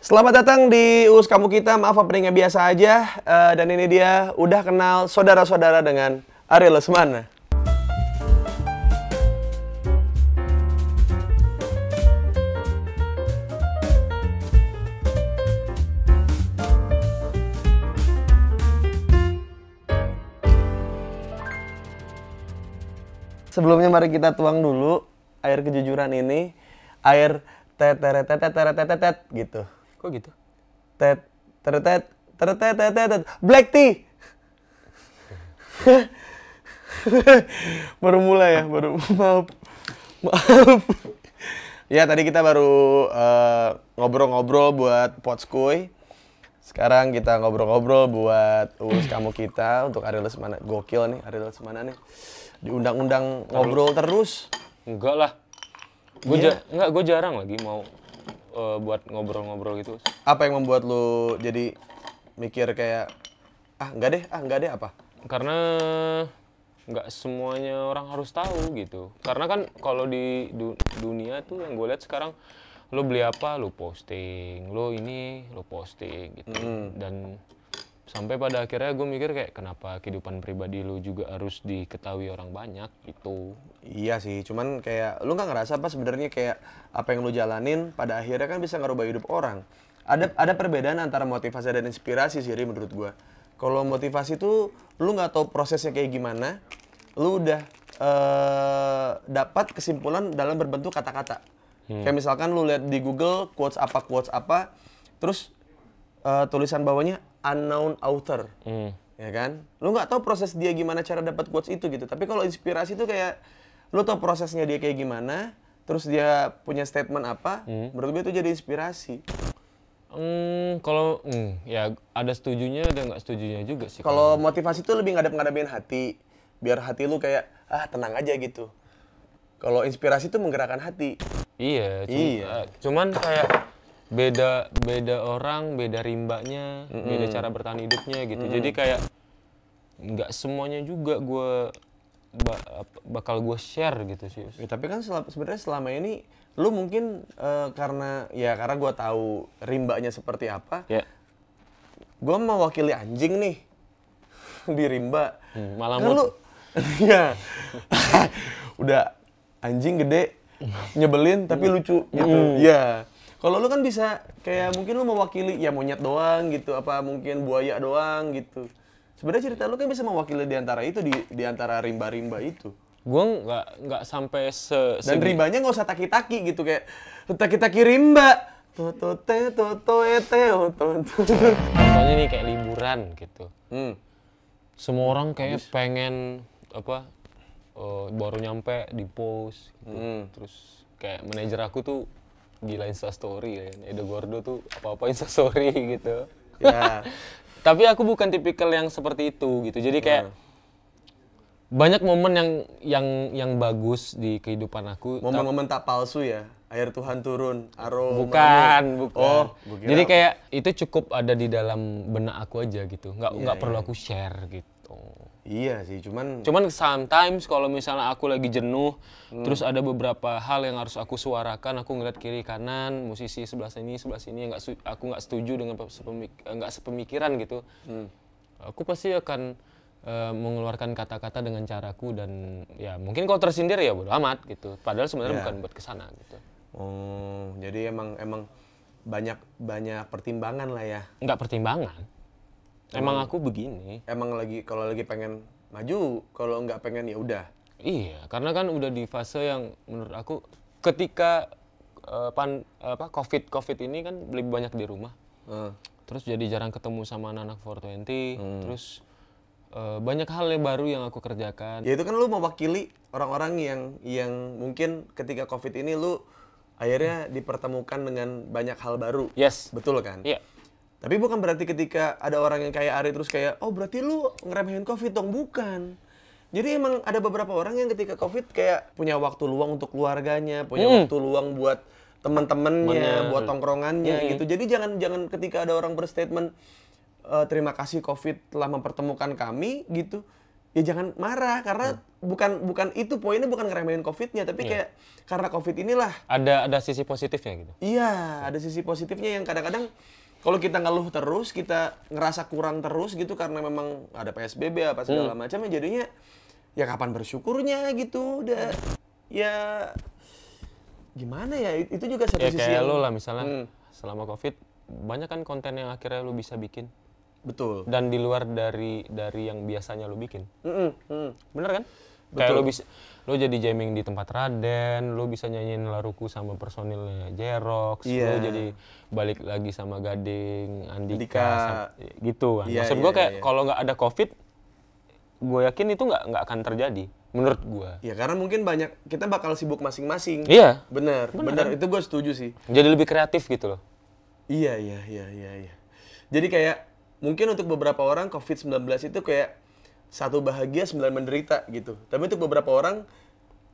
Selamat datang di us kamu kita. Maaf openingnya biasa aja. Uh, dan ini dia udah kenal saudara-saudara dengan Ari Lesmana. Sebelumnya mari kita tuang dulu air kejujuran ini, air tet gitu. Kok gitu? Tet, tet, tet, tet, black tea. baru mulai ya, baru maaf. Maaf. ya tadi kita baru eh, ngobrol-ngobrol uh, buat Potskoy. Sekarang kita ngobrol-ngobrol buat urus kamu kita untuk Ariel Semana. Gokil nih Ariel Semana nih. Diundang-undang ngobrol terus. Enggak lah. Gue yeah. ja gue jarang lagi mau uh, buat ngobrol-ngobrol gitu? Apa yang membuat lu jadi mikir kayak ah nggak deh, ah nggak deh apa? Karena nggak semuanya orang harus tahu gitu. Karena kan kalau di du dunia tuh yang gue lihat sekarang lo beli apa lo posting, lo ini lo posting gitu. Hmm. Dan sampai pada akhirnya gue mikir kayak kenapa kehidupan pribadi lu juga harus diketahui orang banyak gitu iya sih cuman kayak lu nggak ngerasa apa sebenarnya kayak apa yang lu jalanin pada akhirnya kan bisa ngerubah hidup orang ada ada perbedaan antara motivasi dan inspirasi sih Ri, menurut gue kalau motivasi tuh lu nggak tahu prosesnya kayak gimana lu udah uh, dapat kesimpulan dalam berbentuk kata-kata hmm. kayak misalkan lu lihat di Google quotes apa quotes apa terus uh, tulisan bawahnya unknown author. hmm. Ya kan? Lu nggak tahu proses dia gimana cara dapat quotes itu gitu. Tapi kalau inspirasi itu kayak lu tau prosesnya dia kayak gimana, terus dia punya statement apa, hmm. menurut gue itu jadi inspirasi. Hmm, kalau hmm, ya ada setujunya ada nggak setujunya juga sih. Kalau motivasi tuh lebih ngadep ngadepin hati, biar hati lu kayak ah tenang aja gitu. Kalau inspirasi tuh menggerakkan hati. Iya. Iya. Cuman kayak beda beda orang beda rimbanya mm -hmm. beda cara bertahan hidupnya gitu mm -hmm. jadi kayak nggak semuanya juga gue ba bakal gue share gitu sih ya, tapi kan sel sebenarnya selama ini lu mungkin uh, karena ya karena gue tahu rimbanya seperti apa yeah. gue mewakili anjing nih di rimba hmm, malam kan lu ya udah anjing gede nyebelin tapi mm. lucu gitu mm. ya kalau lu kan bisa kayak mungkin lu mewakili ya monyet doang gitu, apa mungkin buaya doang gitu. Sebenarnya cerita lu kan bisa mewakili di antara itu di di antara rimba-rimba itu. Gue nggak nggak sampai se, Dan rimbanya nggak usah taki-taki gitu kayak taki-taki rimba. Toto te oh, toto ete Contohnya nih kayak liburan gitu. Hmm. Semua orang kayak Habis. pengen apa uh, baru nyampe di post gitu. hmm. terus kayak manajer aku tuh gila story kan ya, Edo Gordo tuh apa-apa story gitu ya tapi aku bukan tipikal yang seperti itu gitu jadi kayak hmm. banyak momen yang yang yang bagus di kehidupan aku momen-momen tak palsu ya air Tuhan turun aroma bukan bukan oh jadi kayak itu cukup ada di dalam benak aku aja gitu nggak yeah, nggak yeah. perlu iya. aku share gitu Iya sih, cuman cuman sometimes kalau misalnya aku lagi jenuh, hmm. terus ada beberapa hal yang harus aku suarakan, aku ngeliat kiri kanan, musisi sebelah sini, sebelah sini, yang nggak aku nggak setuju dengan sepemik nggak sepemikiran gitu. Hmm. Aku pasti akan uh, mengeluarkan kata-kata dengan caraku dan ya mungkin kau tersindir ya bodo amat gitu. Padahal sebenarnya yeah. bukan buat kesana gitu. Oh, jadi emang emang banyak banyak pertimbangan lah ya. Nggak pertimbangan Emang, aku begini. Emang lagi kalau lagi pengen maju, kalau nggak pengen ya udah. Iya, karena kan udah di fase yang menurut aku ketika uh, pan apa covid covid ini kan lebih banyak di rumah. hmm. Terus jadi jarang ketemu sama anak-anak 420. Hmm. Terus uh, banyak hal yang baru yang aku kerjakan. Ya itu kan lu mewakili orang-orang yang yang mungkin ketika covid ini lu akhirnya dipertemukan dengan banyak hal baru. Yes. Betul kan? Iya. Tapi bukan berarti ketika ada orang yang kayak Ari terus kayak, oh berarti lu ngeremehin COVID dong. Bukan. Jadi emang ada beberapa orang yang ketika COVID kayak punya waktu luang untuk keluarganya, punya hmm. waktu luang buat teman-temannya, iya. buat tongkrongannya hmm. gitu. Jadi jangan jangan ketika ada orang berstatement e, terima kasih COVID telah mempertemukan kami gitu. Ya jangan marah karena hmm. bukan bukan itu poinnya bukan ngeremehin COVID-nya, tapi yeah. kayak karena COVID inilah ada ada sisi positifnya gitu. Iya, ada sisi positifnya yang kadang-kadang kalau kita ngeluh terus, kita ngerasa kurang terus gitu karena memang ada PSBB apa segala hmm. macam ya jadinya ya kapan bersyukurnya gitu udah ya gimana ya itu juga satu ya, sisi kayak yang, lo lah misalnya hmm. selama covid banyak kan konten yang akhirnya lo bisa bikin betul dan di luar dari dari yang biasanya lo bikin hmm, hmm. bener kan Kayak lo bisa lo jadi jamming di tempat Raden, lo bisa nyanyiin Laruku sama personilnya Jerox, yeah. lo jadi balik lagi sama Gading, Andika, Andika. Sama, gitu kan. Yeah, Maksud yeah, gue kayak yeah, kalau nggak ada COVID, gue yakin itu nggak nggak akan terjadi menurut gue Ya karena mungkin banyak kita bakal sibuk masing-masing. Iya. Bener, bener, bener. Kan? itu gue setuju sih. Jadi lebih kreatif gitu loh. Iya, iya, iya, iya, iya. Jadi kayak mungkin untuk beberapa orang COVID-19 itu kayak satu bahagia sembilan menderita gitu tapi untuk beberapa orang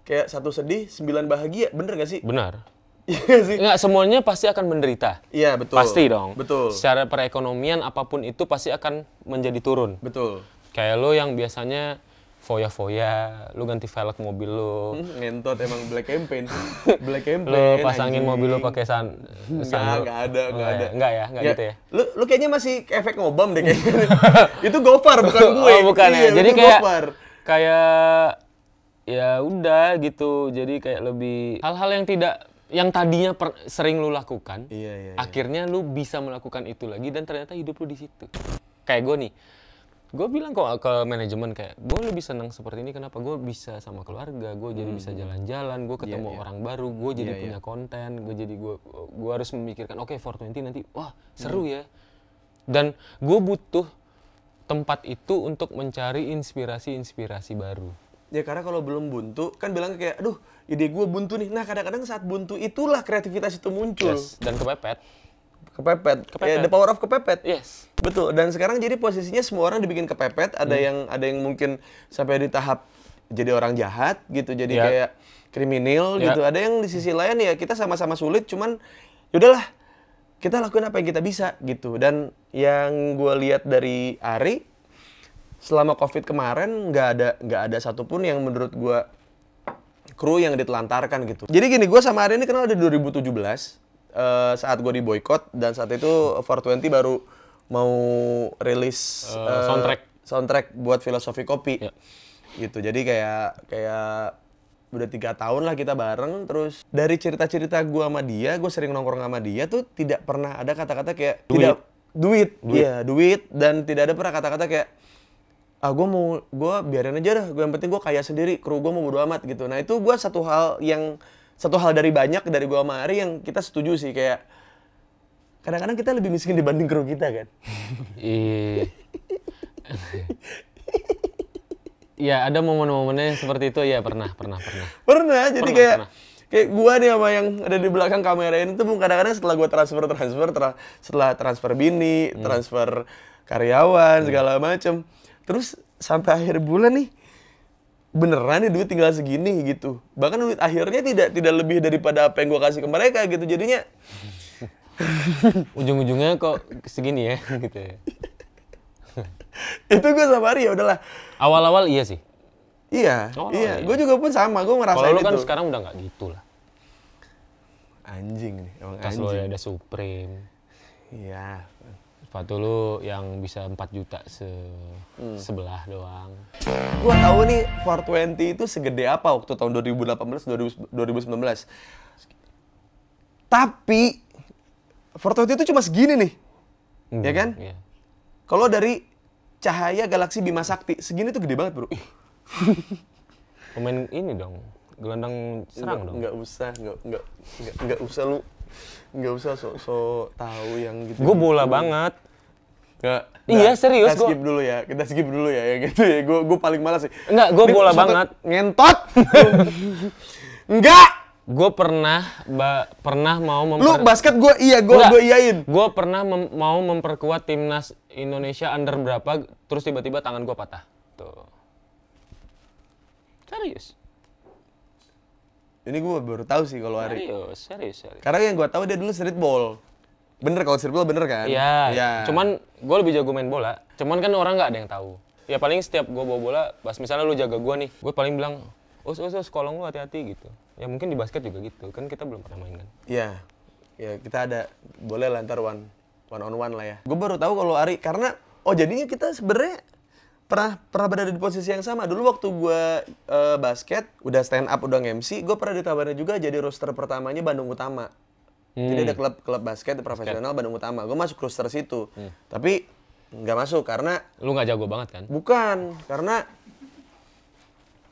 kayak satu sedih sembilan bahagia bener gak sih benar Iya Nggak, semuanya pasti akan menderita. Iya, betul. Pasti dong. Betul. Secara perekonomian apapun itu pasti akan menjadi turun. Betul. Kayak lo yang biasanya foya-foya, lu ganti velg mobil lu. Hmm, ngentot emang black campaign. black campaign. Lu pasangin anjing. mobil lu pakai san enggak enggak ada, enggak oh, ada. Enggak iya. ya, enggak ya, gitu ya. Lu lu kayaknya masih efek ngobam deh kayaknya. itu Gofar bukan oh, gue. Oh, bukan ya. Iya, Jadi kayak gofar. kayak ya udah gitu. Jadi kayak lebih hal-hal yang tidak yang tadinya per, sering lu lakukan, iya, iya, iya. akhirnya lu bisa melakukan itu lagi dan ternyata hidup lu di situ. Kayak gue nih, gue bilang kok ke manajemen kayak gue lebih senang seperti ini kenapa gue bisa sama keluarga gue jadi hmm. bisa jalan-jalan gue iya, ketemu yeah, yeah. orang baru gue jadi yeah, iya. punya konten gue jadi gue gue harus memikirkan oke okay, 420 nanti wah seru hmm. ya dan gue butuh tempat itu untuk mencari inspirasi-inspirasi baru ya karena kalau belum buntu kan bilang kayak aduh ide gue buntu nih nah kadang-kadang saat buntu itulah kreativitas itu muncul yes, dan kepepet Kepepet. kepepet. Ya, the power of kepepet. Yes. Betul. Dan sekarang jadi posisinya semua orang dibikin kepepet. Ada hmm. yang ada yang mungkin sampai di tahap jadi orang jahat gitu. Jadi yeah. kayak kriminal yeah. gitu. Ada yang di sisi lain ya kita sama-sama sulit. Cuman yaudahlah kita lakuin apa yang kita bisa gitu. Dan yang gue lihat dari Ari selama covid kemarin nggak ada nggak ada satupun yang menurut gue kru yang ditelantarkan gitu. Jadi gini, gue sama Ari ini kenal dari 2017 Eh, saat gue di boykot dan saat itu 420 baru mau rilis uh, uh, soundtrack soundtrack buat filosofi kopi yeah. gitu jadi kayak kayak udah tiga tahun lah kita bareng terus dari cerita-cerita gue sama dia gue sering nongkrong sama dia tuh tidak pernah ada kata-kata kayak duit. tidak duit iya duit. duit dan tidak ada pernah kata-kata kayak ah gue mau gue biarin aja dah gue yang penting gue kaya sendiri kru gue mau bodo amat gitu nah itu gue satu hal yang satu hal dari banyak dari gua sama Ari yang kita setuju sih kayak kadang-kadang kita lebih miskin dibanding kru kita kan. Iya. Iya, ada momen-momennya seperti itu ya pernah, pernah, pernah. Pernah, jadi kayak pernah. kayak gua nih sama yang ada di belakang kamera ini tuh kadang-kadang setelah gua transfer transfer tra setelah transfer bini, hmm. transfer karyawan hmm. segala macem terus sampai akhir bulan nih beneran nih duit tinggal segini gitu bahkan duit akhirnya tidak tidak lebih daripada apa yang gue kasih ke mereka gitu jadinya ujung-ujungnya kok segini ya gitu ya itu gue sama Ari ya udahlah awal-awal iya sih iya oh, iya, iya gue juga pun sama gue ngerasain kalau lu kan itu. sekarang udah nggak gitu lah anjing nih emang Kas anjing ada Supreme iya sepatu lu yang bisa 4 juta se hmm. sebelah doang. Gua tahu nih 420 itu segede apa waktu tahun 2018 2019. Tapi 420 itu cuma segini nih. Hmm, ya kan? Iya. Kalau dari Cahaya Galaksi Bima Sakti, segini tuh gede banget, Bro. Pemain ini dong, gelandang serang enggak, dong. Enggak usah, enggak enggak enggak, enggak usah lu nggak usah so so tahu yang gitu. Gue bola gitu. banget. Nggak. Iya serius. Kita skip gua... dulu ya. Kita skip dulu ya. Yang gitu ya. Gue gue paling malas sih. Enggak. Gue bola banget. Ngentot. Enggak. Gue pernah ba pernah mau memper... Lu basket gue iya gue gue iyain. Gue pernah mem mau memperkuat timnas Indonesia under berapa terus tiba-tiba tangan gue patah. Tuh. Serius. Ini gue baru tahu sih kalau Ari. Serius, serius, serius. Karena yang gue tahu dia dulu streetball. Bener kalau streetball bener kan? Iya. Ya. Cuman gue lebih jago main bola. Cuman kan orang nggak ada yang tahu. Ya paling setiap gue bawa bola, pas misalnya lu jaga gue nih, gue paling bilang, us us us kolong lu hati-hati gitu. Ya mungkin di basket juga gitu. Kan kita belum pernah main kan? Iya. Ya kita ada boleh lantar one one on one lah ya. Gue baru tahu kalau Ari karena oh jadinya kita sebenernya pernah pernah berada di posisi yang sama dulu waktu gue uh, basket udah stand up udah MC gue pernah ditawarin juga jadi roster pertamanya Bandung Utama hmm. jadi ada klub klub basket profesional basket. Bandung Utama gue masuk roster situ hmm. tapi nggak masuk karena lu nggak jago banget kan bukan karena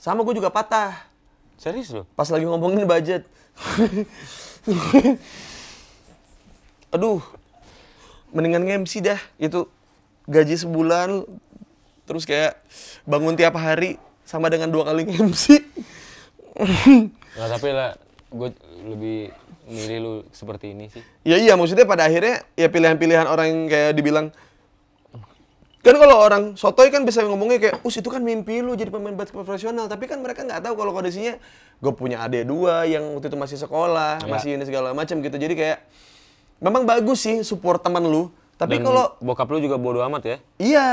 sama gue juga patah serius lo pas lagi ngomongin budget aduh mendingan MC dah itu gaji sebulan terus kayak bangun tiap hari sama dengan dua kali MC nah tapi lah gue lebih milih lu seperti ini sih ya iya maksudnya pada akhirnya ya pilihan-pilihan orang yang kayak dibilang kan kalau orang sotoy kan bisa ngomongnya kayak us itu kan mimpi lu jadi pemain basket profesional tapi kan mereka nggak tahu kalau kondisinya gue punya adik dua yang waktu itu masih sekolah ya. masih ini segala macam gitu jadi kayak memang bagus sih support teman lu tapi kalau bokap lu juga bodoh amat ya iya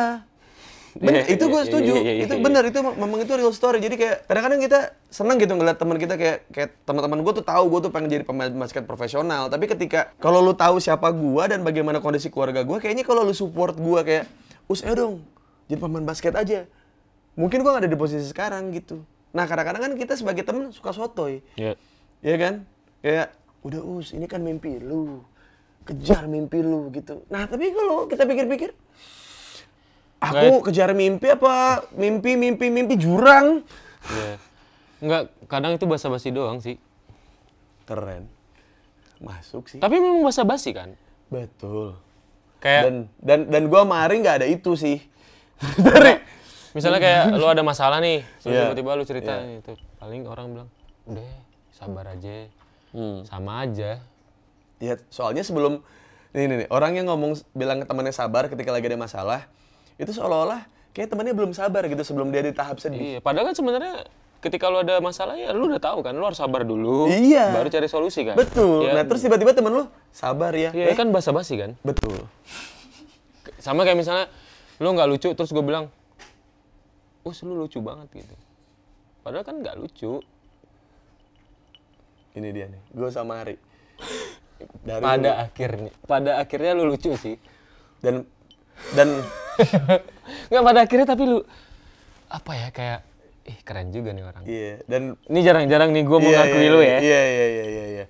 Ben, yeah, itu iya, gue iya, setuju. Yeah, yeah, yeah, itu yeah, benar, itu memang itu real story. Jadi kayak kadang-kadang kita senang gitu ngeliat teman kita kayak kayak teman-teman gue tuh tahu gue tuh pengen jadi pemain basket profesional. Tapi ketika kalau lu tahu siapa gue dan bagaimana kondisi keluarga gue, kayaknya kalau lu support gue kayak, us ayo dong, jadi pemain basket aja. Mungkin gue gak ada di posisi sekarang gitu. Nah kadang-kadang kan kita sebagai temen suka sotoy. Iya. Yeah. Iya kan? Kayak udah us, ini kan mimpi lu. Kejar mimpi lu gitu. Nah tapi kalau kita pikir-pikir, aku kejar mimpi apa mimpi mimpi mimpi jurang yeah. Iya. nggak kadang itu bahasa basi doang sih keren masuk sih tapi memang basa basi kan betul kayak dan dan dan gue sama nggak ada itu sih dari misalnya kayak lu ada masalah nih iya. tiba-tiba yeah. lu cerita yeah. itu paling orang bilang udah sabar aja hmm. sama aja ya soalnya sebelum ini nih, nih orang yang ngomong bilang ke temannya sabar ketika lagi ada masalah itu seolah-olah kayak temannya belum sabar gitu sebelum dia di tahap sedih. Iya, padahal kan sebenarnya ketika lu ada masalah ya lu udah tahu kan lu harus sabar dulu iya. baru cari solusi kan. Betul. Ya, nah, terus tiba-tiba temen lu sabar ya. Iya, eh. kan basa-basi kan? Betul. Sama kayak misalnya lu nggak lucu terus gue bilang, "Us, lu lucu banget" gitu. Padahal kan nggak lucu. Ini dia nih, gue sama Ari. Dari pada lu, akhirnya, pada akhirnya lu lucu sih. Dan dan nggak pada akhirnya tapi lu apa ya kayak ih keren juga nih orang. Iya. Yeah, dan ini jarang-jarang nih gue yeah, mengakui yeah, lu ya. Iya iya iya iya. iya.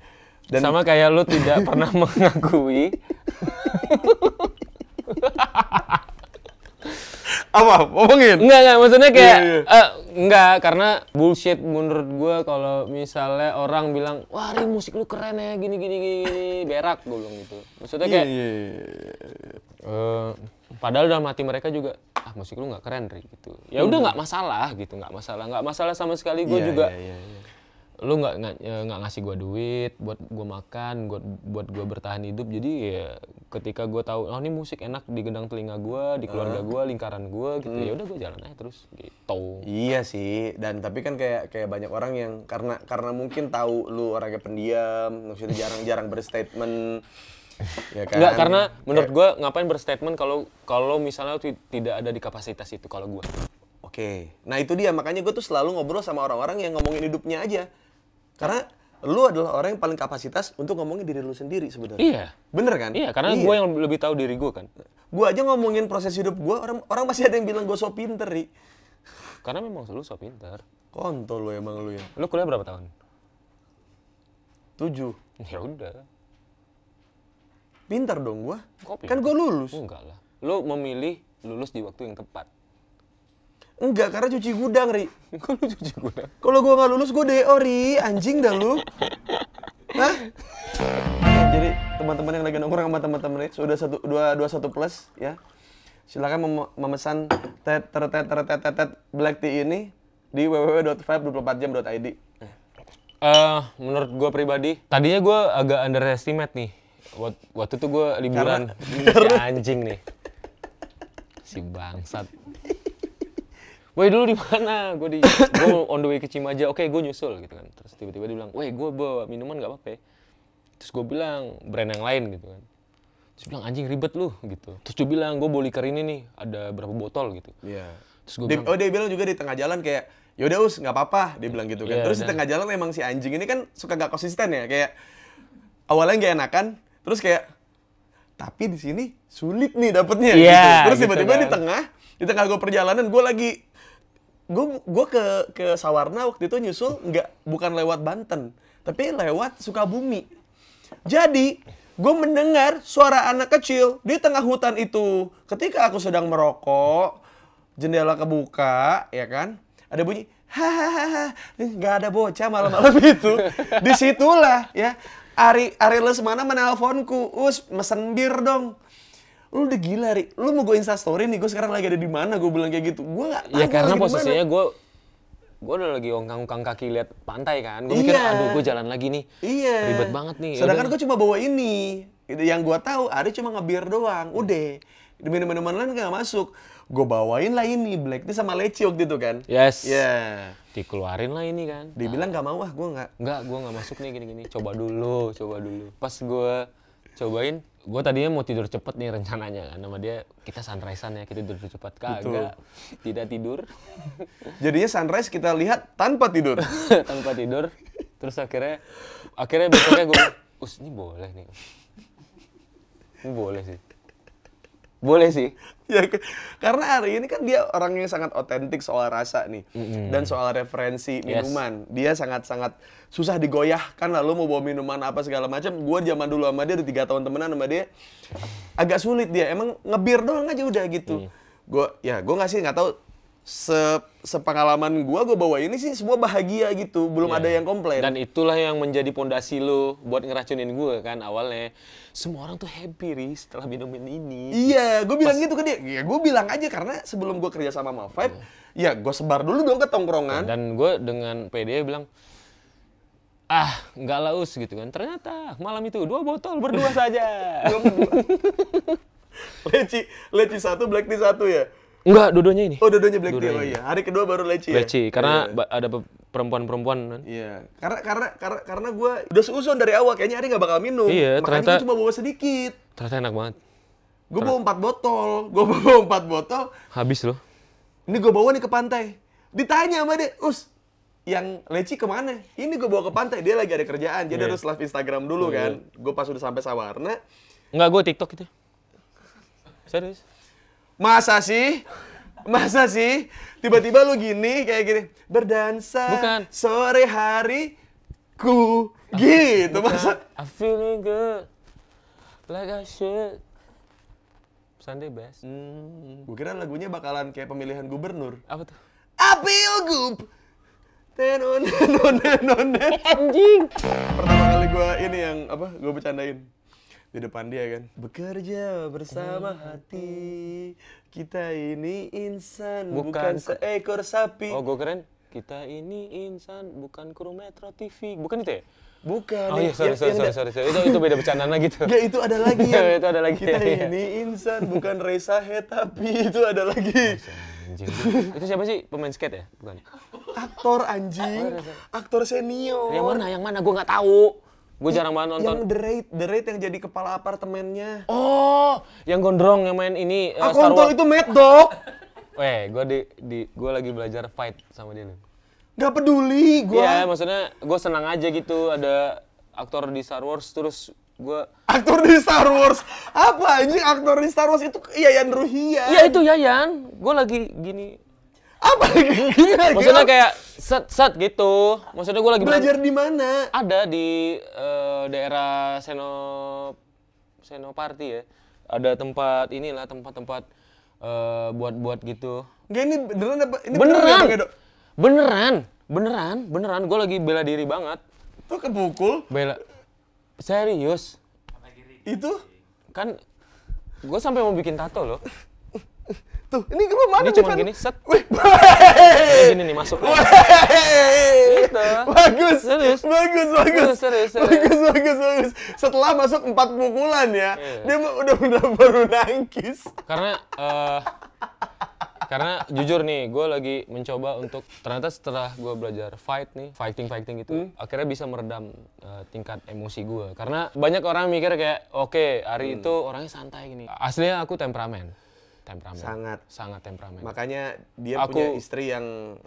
Dan sama kayak lu tidak pernah mengakui. apa ngomongin? nggak enggak maksudnya iya, kayak yeah, iya. yeah. Uh, enggak karena bullshit menurut gue kalau misalnya orang bilang wah ini musik lu keren ya gini gini gini berak gue bilang gitu. Maksudnya iya, kayak yeah, yeah, yeah. Eh, padahal dalam hati mereka juga ah musik lu nggak keren Ri gitu ya udah hmm. nggak masalah gitu nggak masalah nggak masalah sama sekali gue yeah, juga yeah, yeah, yeah. lu nggak nggak eh, ngasih gue duit buat gue makan buat buat gue bertahan hidup jadi ya ketika gue tahu oh ini musik enak di gendang telinga gue di keluarga gue lingkaran gue gitu ya hmm. ya udah gue jalan aja terus gitu iya sih dan tapi kan kayak kayak banyak orang yang karena karena mungkin tahu lu orangnya pendiam maksudnya jarang-jarang berstatement ya kan? Enggak, karena menurut ya. gue ngapain berstatement kalau kalau misalnya tidak ada di kapasitas itu kalau gue. Oke, nah itu dia makanya gue tuh selalu ngobrol sama orang-orang yang ngomongin hidupnya aja. Karena lu adalah orang yang paling kapasitas untuk ngomongin diri lu sendiri sebenarnya. Iya. Bener kan? Iya, karena iya. gue yang lebih tahu diri gue kan. Gue aja ngomongin proses hidup gue, orang orang masih ada yang bilang gue so pinter, Ri. Karena memang lu so pinter. Kontol lu emang lu ya. Lu kuliah berapa tahun? Tujuh. Ya udah. Pintar dong gua. Kan gua lulus. Oh, enggak lah. Lu memilih lulus di waktu yang tepat. Enggak, karena cuci gudang, Ri. Kok lu cuci gudang? Kalau gua nggak lulus, gua DO, Ri. Anjing dah lu. Hah? Ya, jadi teman-teman yang lagi nongkrong sama teman-teman sudah satu dua dua satu plus ya. Silakan mem memesan tet ter, ter, ter, ter, ter, black tea ini di www.vibe24jam.id. uh, eh, menurut gue pribadi, tadinya gue agak underestimate nih waktu itu gue liburan Karena... si anjing nih si bangsat Woi dulu di mana? Gue di gue on the way ke Cimaja. Oke, okay, gue nyusul gitu kan. Terus tiba-tiba dia bilang, "Woi, gue bawa minuman gak apa-apa." Ya? Terus gue bilang brand yang lain gitu kan. Terus bilang anjing ribet lu gitu. Terus dia bilang, "Gue boleh liker ini nih, ada berapa botol gitu." Iya. Yeah. Terus gue bilang, "Oh, dia bilang juga di tengah jalan kayak yaudah us nggak apa-apa dia bilang gitu kan yeah, terus di tengah jalan emang si anjing ini kan suka gak konsisten ya kayak awalnya nggak enakan terus kayak tapi di sini sulit nih dapetnya yeah, gitu. Iya, terus gitu tiba-tiba gitu kan. di tengah di tengah gue perjalanan gue lagi gue gue ke ke Sawarna waktu itu nyusul nggak bukan lewat Banten tapi lewat Sukabumi jadi gue mendengar suara anak kecil di tengah hutan itu ketika aku sedang merokok jendela kebuka ya kan ada bunyi hahaha nggak ada bocah malam-malam itu disitulah ya Ari Ari semana menelponku, Us, mesen bir dong. Lu udah gila, Ari. Lu mau gue instastory nih, gue sekarang lagi ada di mana, gue bilang kayak gitu. Gue gak Ya karena posisinya gue gue udah lagi ongkang-ongkang kaki liat pantai kan. Gue iya. mikir, aduh gue jalan lagi nih. Iya. Ribet banget nih. Sedangkan gue cuma bawa ini. Gitu. Yang gue tahu Ari cuma ngebir doang. Udah. Minum-minuman lain gak masuk gue bawain lah ini black tea sama leci waktu itu kan yes ya yeah. dikeluarin lah ini kan nggak nah. mau ah gue nggak nggak gue nggak masuk nih gini gini coba dulu coba dulu pas gue cobain gue tadinya mau tidur cepet nih rencananya kan nama dia kita sunrise ya kita tidur cepet kagak tidak tidur jadinya sunrise kita lihat tanpa tidur tanpa tidur terus akhirnya akhirnya besoknya gue us ini boleh nih ini boleh sih boleh sih ya karena hari ini kan dia orangnya sangat otentik soal rasa nih mm-hmm. dan soal referensi minuman yes. dia sangat sangat susah digoyahkan lalu mau bawa minuman apa segala macam gue zaman dulu sama dia udah tiga tahun temenan sama dia agak sulit dia emang ngebir doang aja udah gitu mm. Iya. gue ya gue nggak sih nggak tahu se sepengalaman gua gua bawa ini sih semua bahagia gitu belum yeah. ada yang komplain dan itulah yang menjadi pondasi lo buat ngeracunin gua kan awalnya semua orang tuh happy ri setelah minumin ini iya gua bilang Pas, gitu ke dia ya gua bilang aja karena sebelum gua kerja sama sama Vibe yeah. ya gua sebar dulu dong ke tongkrongan dan gua dengan PD bilang ah nggak laus gitu kan ternyata malam itu dua botol berdua saja leci leci satu black tea satu ya Enggak, dodonya ini. Oh, dodonya black dodonya. tea. Oh iya. Hari kedua baru leci. Ya? Leci ya? karena yeah. Iya. ada perempuan-perempuan kan. Iya. Yeah. Karena karena karena karena gua udah seuson dari awal kayaknya hari nggak bakal minum. Iya, Makanya ternyata cuma bawa sedikit. Ternyata enak banget. Gua bawa empat botol, Gua bawa empat botol. Habis loh. Ini gua bawa nih ke pantai. Ditanya sama dia, Us, yang leci kemana? Ini gue bawa ke pantai, dia lagi ada kerjaan, jadi yeah. harus live Instagram dulu yeah. kan. Gue pas udah sampai Sawarna. Enggak, gue TikTok itu Serius. Masa sih? Masa sih? Tiba-tiba lu gini kayak gini, berdansa Bukan. sore hari ku ah, gitu Bukan. masa I feeling good like I should Sunday best. Hmm, gue kira lagunya bakalan kayak pemilihan gubernur. Apa tuh? Apil gub. Tenon, tenon, tenon, Anjing. Pertama kali gue ini yang apa? Gue bercandain di depan dia kan bekerja bersama hmm. hati kita ini insan bukan, bukan seekor sapi oh gue keren kita ini insan bukan kru Metro TV bukan itu ya bukan oh iya ya, sorry ya, sorry, ya, sorry, sorry, sorry itu itu beda bercanda lagi tuh ya itu ada lagi ya itu ada lagi kita ya, ini ya. insan bukan Reza He tapi itu ada lagi oh, itu siapa sih pemain skate ya bukan aktor anjing aktor senior yang mana yang mana gue nggak tahu Gue jarang banget nonton. Yang The Raid, The Raid yang jadi kepala apartemennya. Oh, yang gondrong yang main ini. Eh, Aku uh, nonton itu Mad Dog. Weh, gue di, di gue lagi belajar fight sama dia nih. Gak peduli gue. Iya, yeah, maksudnya gue senang aja gitu ada aktor di Star Wars terus gue aktor di Star Wars apa ini aktor di Star Wars itu Yayan Ruhian iya itu Yayan gue lagi gini apa maksudnya kayak set set gitu maksudnya gue lagi belajar di mana ada di uh, daerah Seno party ya ada tempat inilah tempat-tempat uh, buat-buat gitu gini ini beneran apa ini beneran beneran beneran beneran, beneran. gue lagi bela diri banget tuh kepukul bela serius itu kan gue sampai mau bikin tato loh Tuh, ini gue mana? Ini cuma gini, set. Wih, gini nih masuk. Gitu. Bagus. Serius. Bagus, bagus. Serius, serius. Bagus, bagus, bagus. Setelah masuk empat pukulan ya, yeah. dia udah udah baru nangkis. Karena uh, karena jujur nih gue lagi mencoba untuk ternyata setelah gue belajar fight nih fighting fighting gitu hmm. akhirnya bisa meredam uh, tingkat emosi gue karena banyak orang mikir kayak oke okay, Ari hmm. itu orangnya santai gini aslinya aku temperamen temperamen. Sangat. Sangat temperamen. Makanya dia aku punya istri yang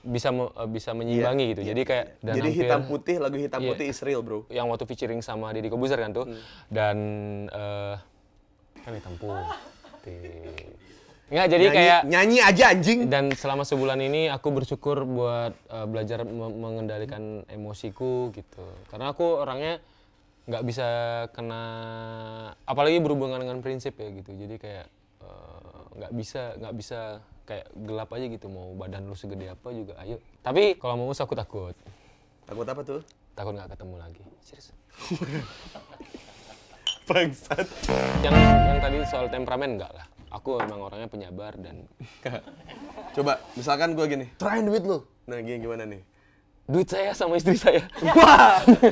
bisa eh, bisa iya. menyimbangi yeah, gitu. Yeah, jadi kayak dan jadi hampir, hitam putih lagu hitam yeah, putih is real, Bro. Yang waktu featuring sama Deddy Kobuzer kan tuh. Hmm. Dan uh, kan hitam putih. Enggak, jadi nyanyi, kayak nyanyi aja anjing. Dan selama sebulan ini aku bersyukur buat uh, belajar me mengendalikan emosiku gitu. Karena aku orangnya nggak bisa kena apalagi berhubungan dengan prinsip ya gitu. Jadi kayak nggak bisa nggak bisa kayak gelap aja gitu mau badan lu segede apa juga ayo tapi kalau mau usah, aku takut takut apa tuh takut nggak ketemu lagi serius bangsat yang yang tadi soal temperamen nggak lah aku emang orangnya penyabar dan coba misalkan gue gini try duit lu nah gini gimana nih duit saya sama istri saya wah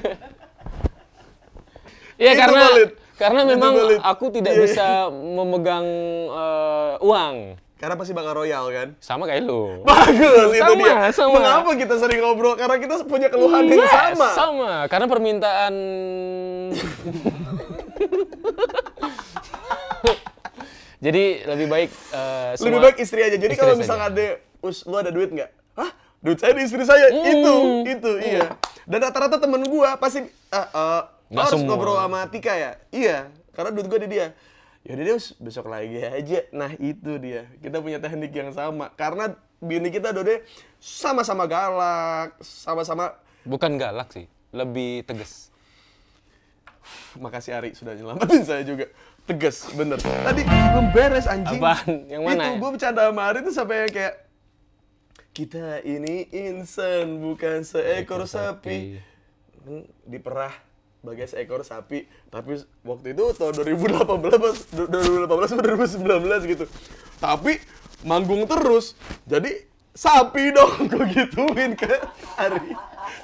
Iya karena karena memang aku tidak yeah. bisa memegang uh, uang. Karena pasti bakal royal kan? Sama kayak lu. Bagus, sama, itu dia. Sama. Mengapa kita sering ngobrol? Karena kita punya keluhan yes, yang sama. Sama, karena permintaan... Jadi lebih baik uh, semua... Lebih baik istri aja. Jadi kalau misalnya ada, us, lu ada duit nggak? Hah? Duit saya di istri saya? Mm. Itu, hmm. itu, mm. iya. Dan rata-rata temen gua pasti, uh, uh, Gak harus semua. ngobrol sama Tika ya? Iya, karena duit gue di dia. Ya dia deh, besok lagi aja. Nah itu dia, kita punya teknik yang sama. Karena bini kita Dode sama-sama galak, sama-sama... Bukan galak sih, lebih tegas. Makasih Ari sudah nyelamatin saya juga. Tegas, bener. Tadi belum beres anjing. Apaan? Yang mana? Itu ya? gue bercanda sama Ari tuh sampai kayak... Kita ini insan, bukan seekor sapi. sapi. Hmm, diperah bagai seekor sapi tapi waktu itu tahun 2018 2018 2019 gitu tapi manggung terus jadi sapi dong gue gituin ke Ari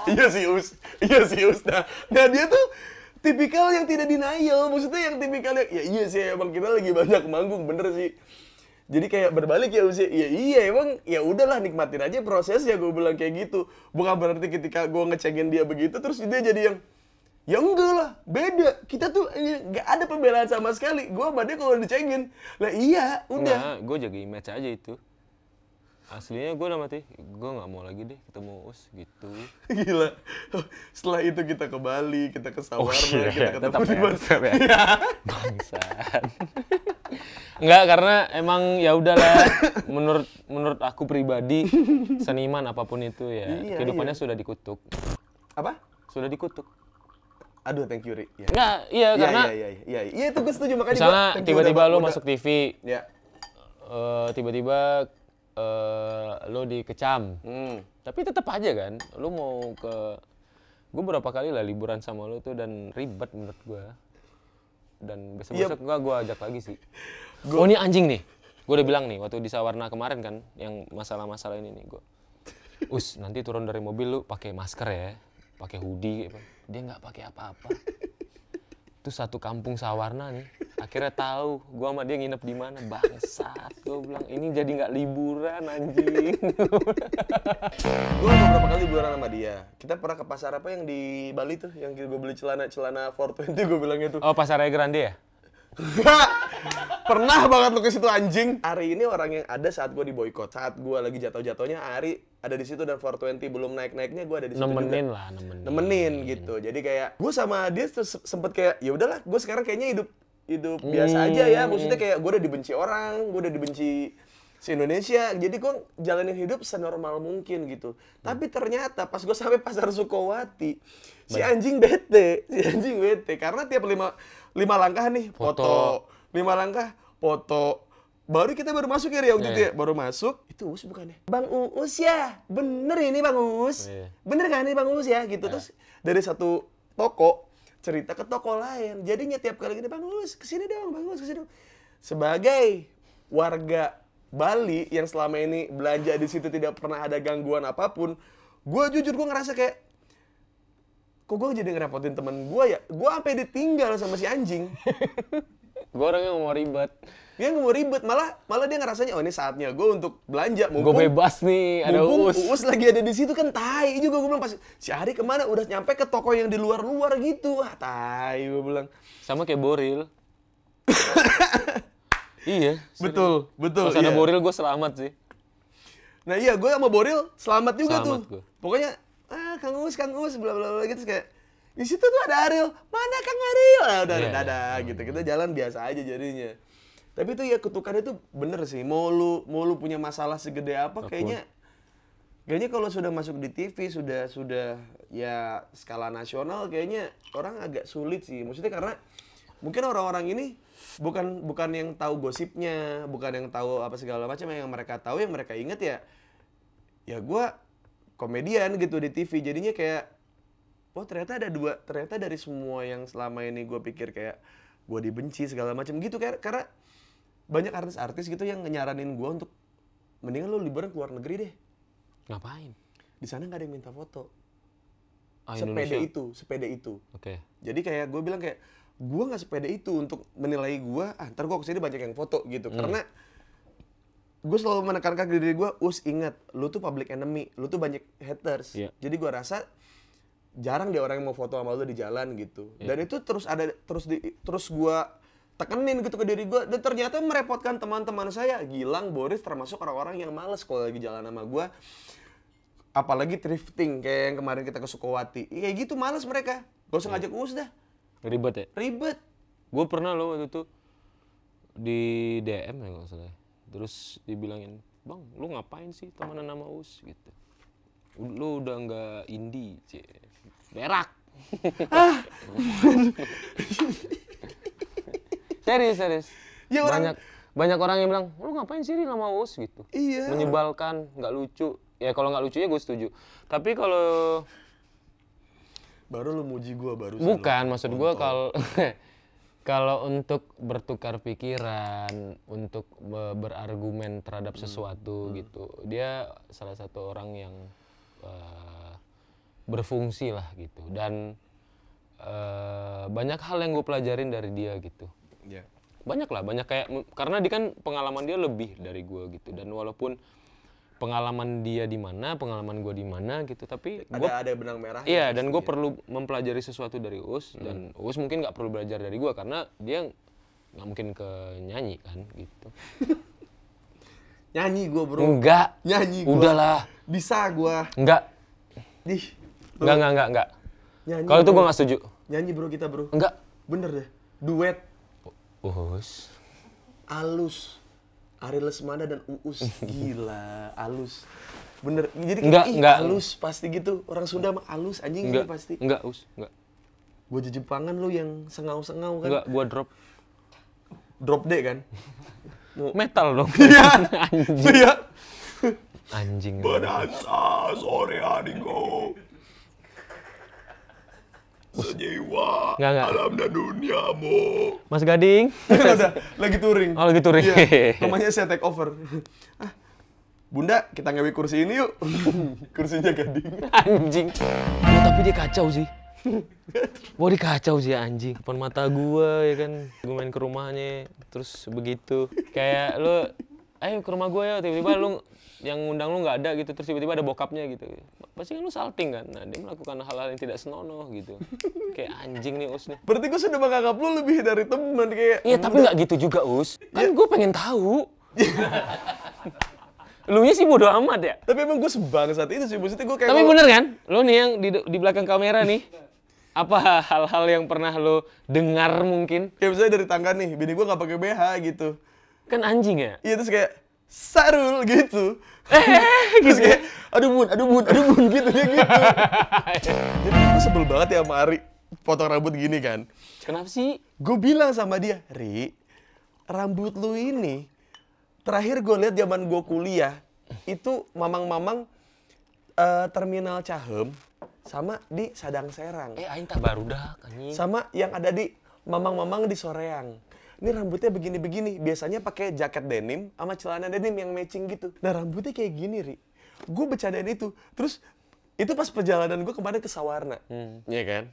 iya sih us iya sih us nah, nah dia tuh tipikal yang tidak denial maksudnya yang tipikal yang ya iya sih emang kita lagi banyak manggung bener sih jadi kayak berbalik ya usia ya iya, iya emang ya udahlah nikmatin aja prosesnya gue bilang kayak gitu bukan berarti ketika gue ngecengin dia begitu terus dia jadi yang Ya enggak lah, beda. Kita tuh nggak ada pembelaan sama sekali. Gue sama dia kalau dicengin, lah iya, udah. Nah, gue jaga image aja itu. Aslinya gue udah mati, gue nggak mau lagi deh ketemu Us gitu. Gila. Setelah itu kita ke Bali, kita ke Sawarna, oh, iya, kita ketemu tetap di Bali. Ya, ya. Enggak iya. karena emang ya udahlah menurut menurut aku pribadi seniman apapun itu ya iya, kehidupannya iya. sudah dikutuk. Apa? Sudah dikutuk aduh thank you Ri. Ya. Nggak, iya ya, karena iya iya iya iya itu gue setuju makanya misalnya tiba-tiba lo masuk TV ya. Uh, eh, tiba-tiba uh, lo dikecam hmm. tapi tetap aja kan lo mau ke gue berapa kali lah liburan sama lo tuh dan ribet menurut gue dan besok-besok yep. Iya. gue ajak lagi sih gua... oh ini anjing nih gue udah bilang nih waktu di Sawarna kemarin kan yang masalah-masalah ini nih gue us nanti turun dari mobil lu pakai masker ya pakai hoodie gitu dia nggak pakai apa-apa itu satu kampung Sawarna nih akhirnya tahu gua sama dia nginep di mana bangsat gua bilang ini jadi nggak liburan anjing gua beberapa kali liburan sama dia kita pernah ke pasar apa yang di Bali tuh yang gue beli celana celana 420 gua bilangnya tuh oh pasar Grande ya pernah banget lu ke situ anjing. Ari ini orang yang ada saat gue di boykot, saat gue lagi jatuh-jatuhnya Ari ada di situ dan 420 belum naik-naiknya gue ada di situ nemenin juga. lah nemenin nemenin gitu jadi kayak gue sama dia sempet kayak ya udahlah gue sekarang kayaknya hidup hidup hmm. biasa aja ya hmm. maksudnya kayak gue udah dibenci orang gue udah dibenci si Indonesia jadi gue jalanin hidup senormal mungkin gitu hmm. tapi ternyata pas gue sampai pasar Sukowati Baik. si anjing bete si anjing bete karena tiap lima lima langkah nih foto, foto lima langkah foto baru kita baru masuk ya Ria waktu gitu yeah. ya iya. baru masuk itu Uus bukan ya Bang Uus ya bener ini Bang Uus yeah. Oh, iya. bener kan ini Bang Uus ya gitu yeah. terus dari satu toko cerita ke toko lain jadinya tiap kali gini Bang Uus kesini dong Bang Uus kesini dong sebagai warga Bali yang selama ini belanja di situ tidak pernah ada gangguan apapun gue jujur gue ngerasa kayak kok gue jadi ngerepotin temen gue ya gue sampai ditinggal sama si anjing gue orangnya gak mau ribet dia nggak mau ribet malah malah dia ngerasanya oh ini saatnya gue untuk belanja mau gue bebas nih ada mumpung uus. uus lagi ada di situ kan tai juga gue bilang pas si Ari kemana udah nyampe ke toko yang di luar luar gitu ah tai gue bilang sama kayak Boril iya betul sering. betul Kalau iya. ada Boril gue selamat sih nah iya gue sama Boril selamat juga selamat tuh gue. pokoknya Kang Us, Kang Us, bla bla bla gitu kayak di situ tuh ada Ariel, mana Kang Ariel? Nah, udah yeah, iya, iya. ada hmm. gitu. Kita jalan biasa aja jadinya. Tapi itu ya kutukannya itu bener sih. Mau lu mau lu punya masalah segede apa kayaknya kayaknya kalau sudah masuk di TV sudah sudah ya skala nasional kayaknya orang agak sulit sih. Maksudnya karena mungkin orang-orang ini bukan bukan yang tahu gosipnya, bukan yang tahu apa segala macam yang mereka tahu yang mereka ingat ya ya gue komedian gitu di TV jadinya kayak oh ternyata ada dua ternyata dari semua yang selama ini gue pikir kayak gue dibenci segala macam gitu kayak karena banyak artis-artis gitu yang nyaranin gue untuk mendingan lo liburan ke luar negeri deh ngapain di sana nggak ada yang minta foto ah, sepede itu sepeda itu oke okay. jadi kayak gue bilang kayak gue nggak sepeda itu untuk menilai gue ah ntar gue kesini banyak yang foto gitu hmm. karena gue selalu menekankan ke diri gue us inget lu tuh public enemy lu tuh banyak haters yeah. jadi gue rasa jarang dia orang yang mau foto sama lu di jalan gitu yeah. dan itu terus ada terus di terus gue tekenin gitu ke diri gue dan ternyata merepotkan teman-teman saya Gilang Boris termasuk orang-orang yang males kalau lagi jalan sama gue apalagi thrifting kayak yang kemarin kita ke Sukowati kayak gitu males mereka gak usah iya. ngajak us dah ribet ya ribet gue pernah lo waktu itu di DM ya nggak salah terus dibilangin bang lu ngapain sih temenan sama us gitu lu udah nggak indie cie berak ah. serius serius ya, orang... banyak banyak orang yang bilang lu ngapain sih Ril sama us gitu iya. menyebalkan nggak lucu ya kalau nggak lucu ya gue setuju tapi kalau baru lu muji gue baru bukan maksud gue kalau kalau untuk bertukar pikiran, untuk berargumen terhadap hmm. sesuatu hmm. gitu, dia salah satu orang yang uh, berfungsi lah gitu. Dan uh, banyak hal yang gue pelajarin dari dia gitu. Yeah. Banyak lah, banyak kayak karena dia kan pengalaman dia lebih dari gue gitu. Dan walaupun pengalaman dia di mana, pengalaman gue di mana gitu. Tapi ada ada benang merah. Iya, dan gue perlu mempelajari sesuatu dari Us hmm. dan Us mungkin nggak perlu belajar dari gue karena dia nggak mungkin ke nyanyi kan gitu. nyanyi gue bro. Enggak. Nyanyi gue. Udahlah. Bisa gue. Enggak. Di. Enggak enggak enggak enggak. Kalau itu gue nggak setuju. Nyanyi bro kita bro. Enggak. Bener deh. Duet. Us. Alus. Ari Lesmana dan Uus gila alus bener jadi kayak enggak, alus pasti gitu orang Sunda mah alus anjing enggak, pasti enggak us enggak gua jadi Jepangan lu yang sengau-sengau kan enggak gua drop drop deh kan metal dong iya anjing iya anjing Bonanza sore Sejiwa, nggak, gak. alam dan duniamu. Mas Gading? Udah, lagi touring. Oh, lagi touring. Iya, namanya saya take over. Ah, Bunda, kita ngewi kursi ini yuk. Kursinya Gading. Anjing. Oh, tapi dia kacau sih. Wah dia kacau sih anjing. Depan mata gua ya kan. Gue main ke rumahnya. Terus begitu. Kayak lu ayo ke rumah gue ya tiba-tiba lu yang ngundang lu nggak ada gitu terus tiba-tiba ada bokapnya gitu pasti kan lu salting kan nah dia melakukan hal-hal yang tidak senonoh gitu kayak anjing nih us nih berarti gue sudah menganggap lu lebih dari teman kayak iya tapi nggak gitu juga us kan ya. gue pengen tahu lu nya sih bodo amat ya tapi emang gue saat itu sih maksudnya gue kayak tapi bener kan lu nih yang di, di belakang kamera nih apa hal-hal yang pernah lo dengar mungkin? Kayak misalnya dari tangga nih, bini gue gak pakai BH gitu. Kan anjing ya? Iya terus kayak Sarul gitu. Eh, terus gitu ya? kayak aduh bun, aduh bun, aduh bun gitu dia gitu. Jadi aku sebel banget ya sama Ari potong rambut gini kan. Kenapa sih? Gue bilang sama dia, Ri, rambut lu ini terakhir gue lihat zaman gue kuliah itu mamang-mamang uh, terminal Cahem sama di Sadang Serang. Eh, aing tak baru dah Sama yang ada di mamang-mamang di Soreang ini rambutnya begini-begini. Biasanya pakai jaket denim sama celana denim yang matching gitu. Nah rambutnya kayak gini, Ri. Gue bercandain itu. Terus itu pas perjalanan gue kemarin ke Sawarna. Hmm. Iya kan?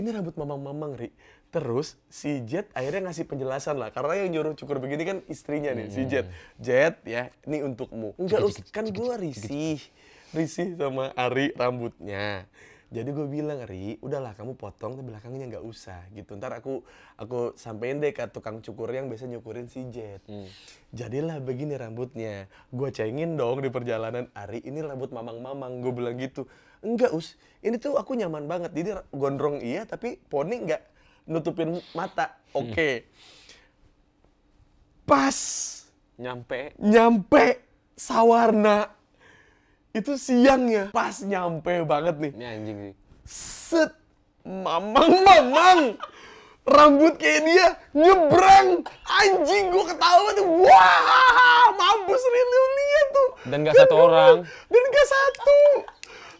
Ini rambut mamang-mamang, Ri. Terus si Jet akhirnya ngasih penjelasan lah karena yang nyuruh cukur begini kan istrinya nih hmm. si Jet. Jet ya, ini untukmu. Enggak kan gue risih. Risih sama Ari rambutnya jadi gue bilang ri udahlah kamu potong tapi belakangnya nggak usah gitu ntar aku aku sampein deh ke tukang cukur yang biasa nyukurin si Jet hmm. jadilah begini rambutnya gue cengin dong di perjalanan Ari ini rambut mamang-mamang gue bilang gitu enggak us ini tuh aku nyaman banget jadi gondrong iya tapi poni nggak nutupin mata hmm. oke okay. hmm. pas nyampe nyampe sawarna itu siang ya pas nyampe banget nih ini anjing sih set mamang mamang rambut kayak dia nyebrang anjing gua ketawa tuh wah mampus nih lu lihat tuh dan gak dan satu orang dan gak satu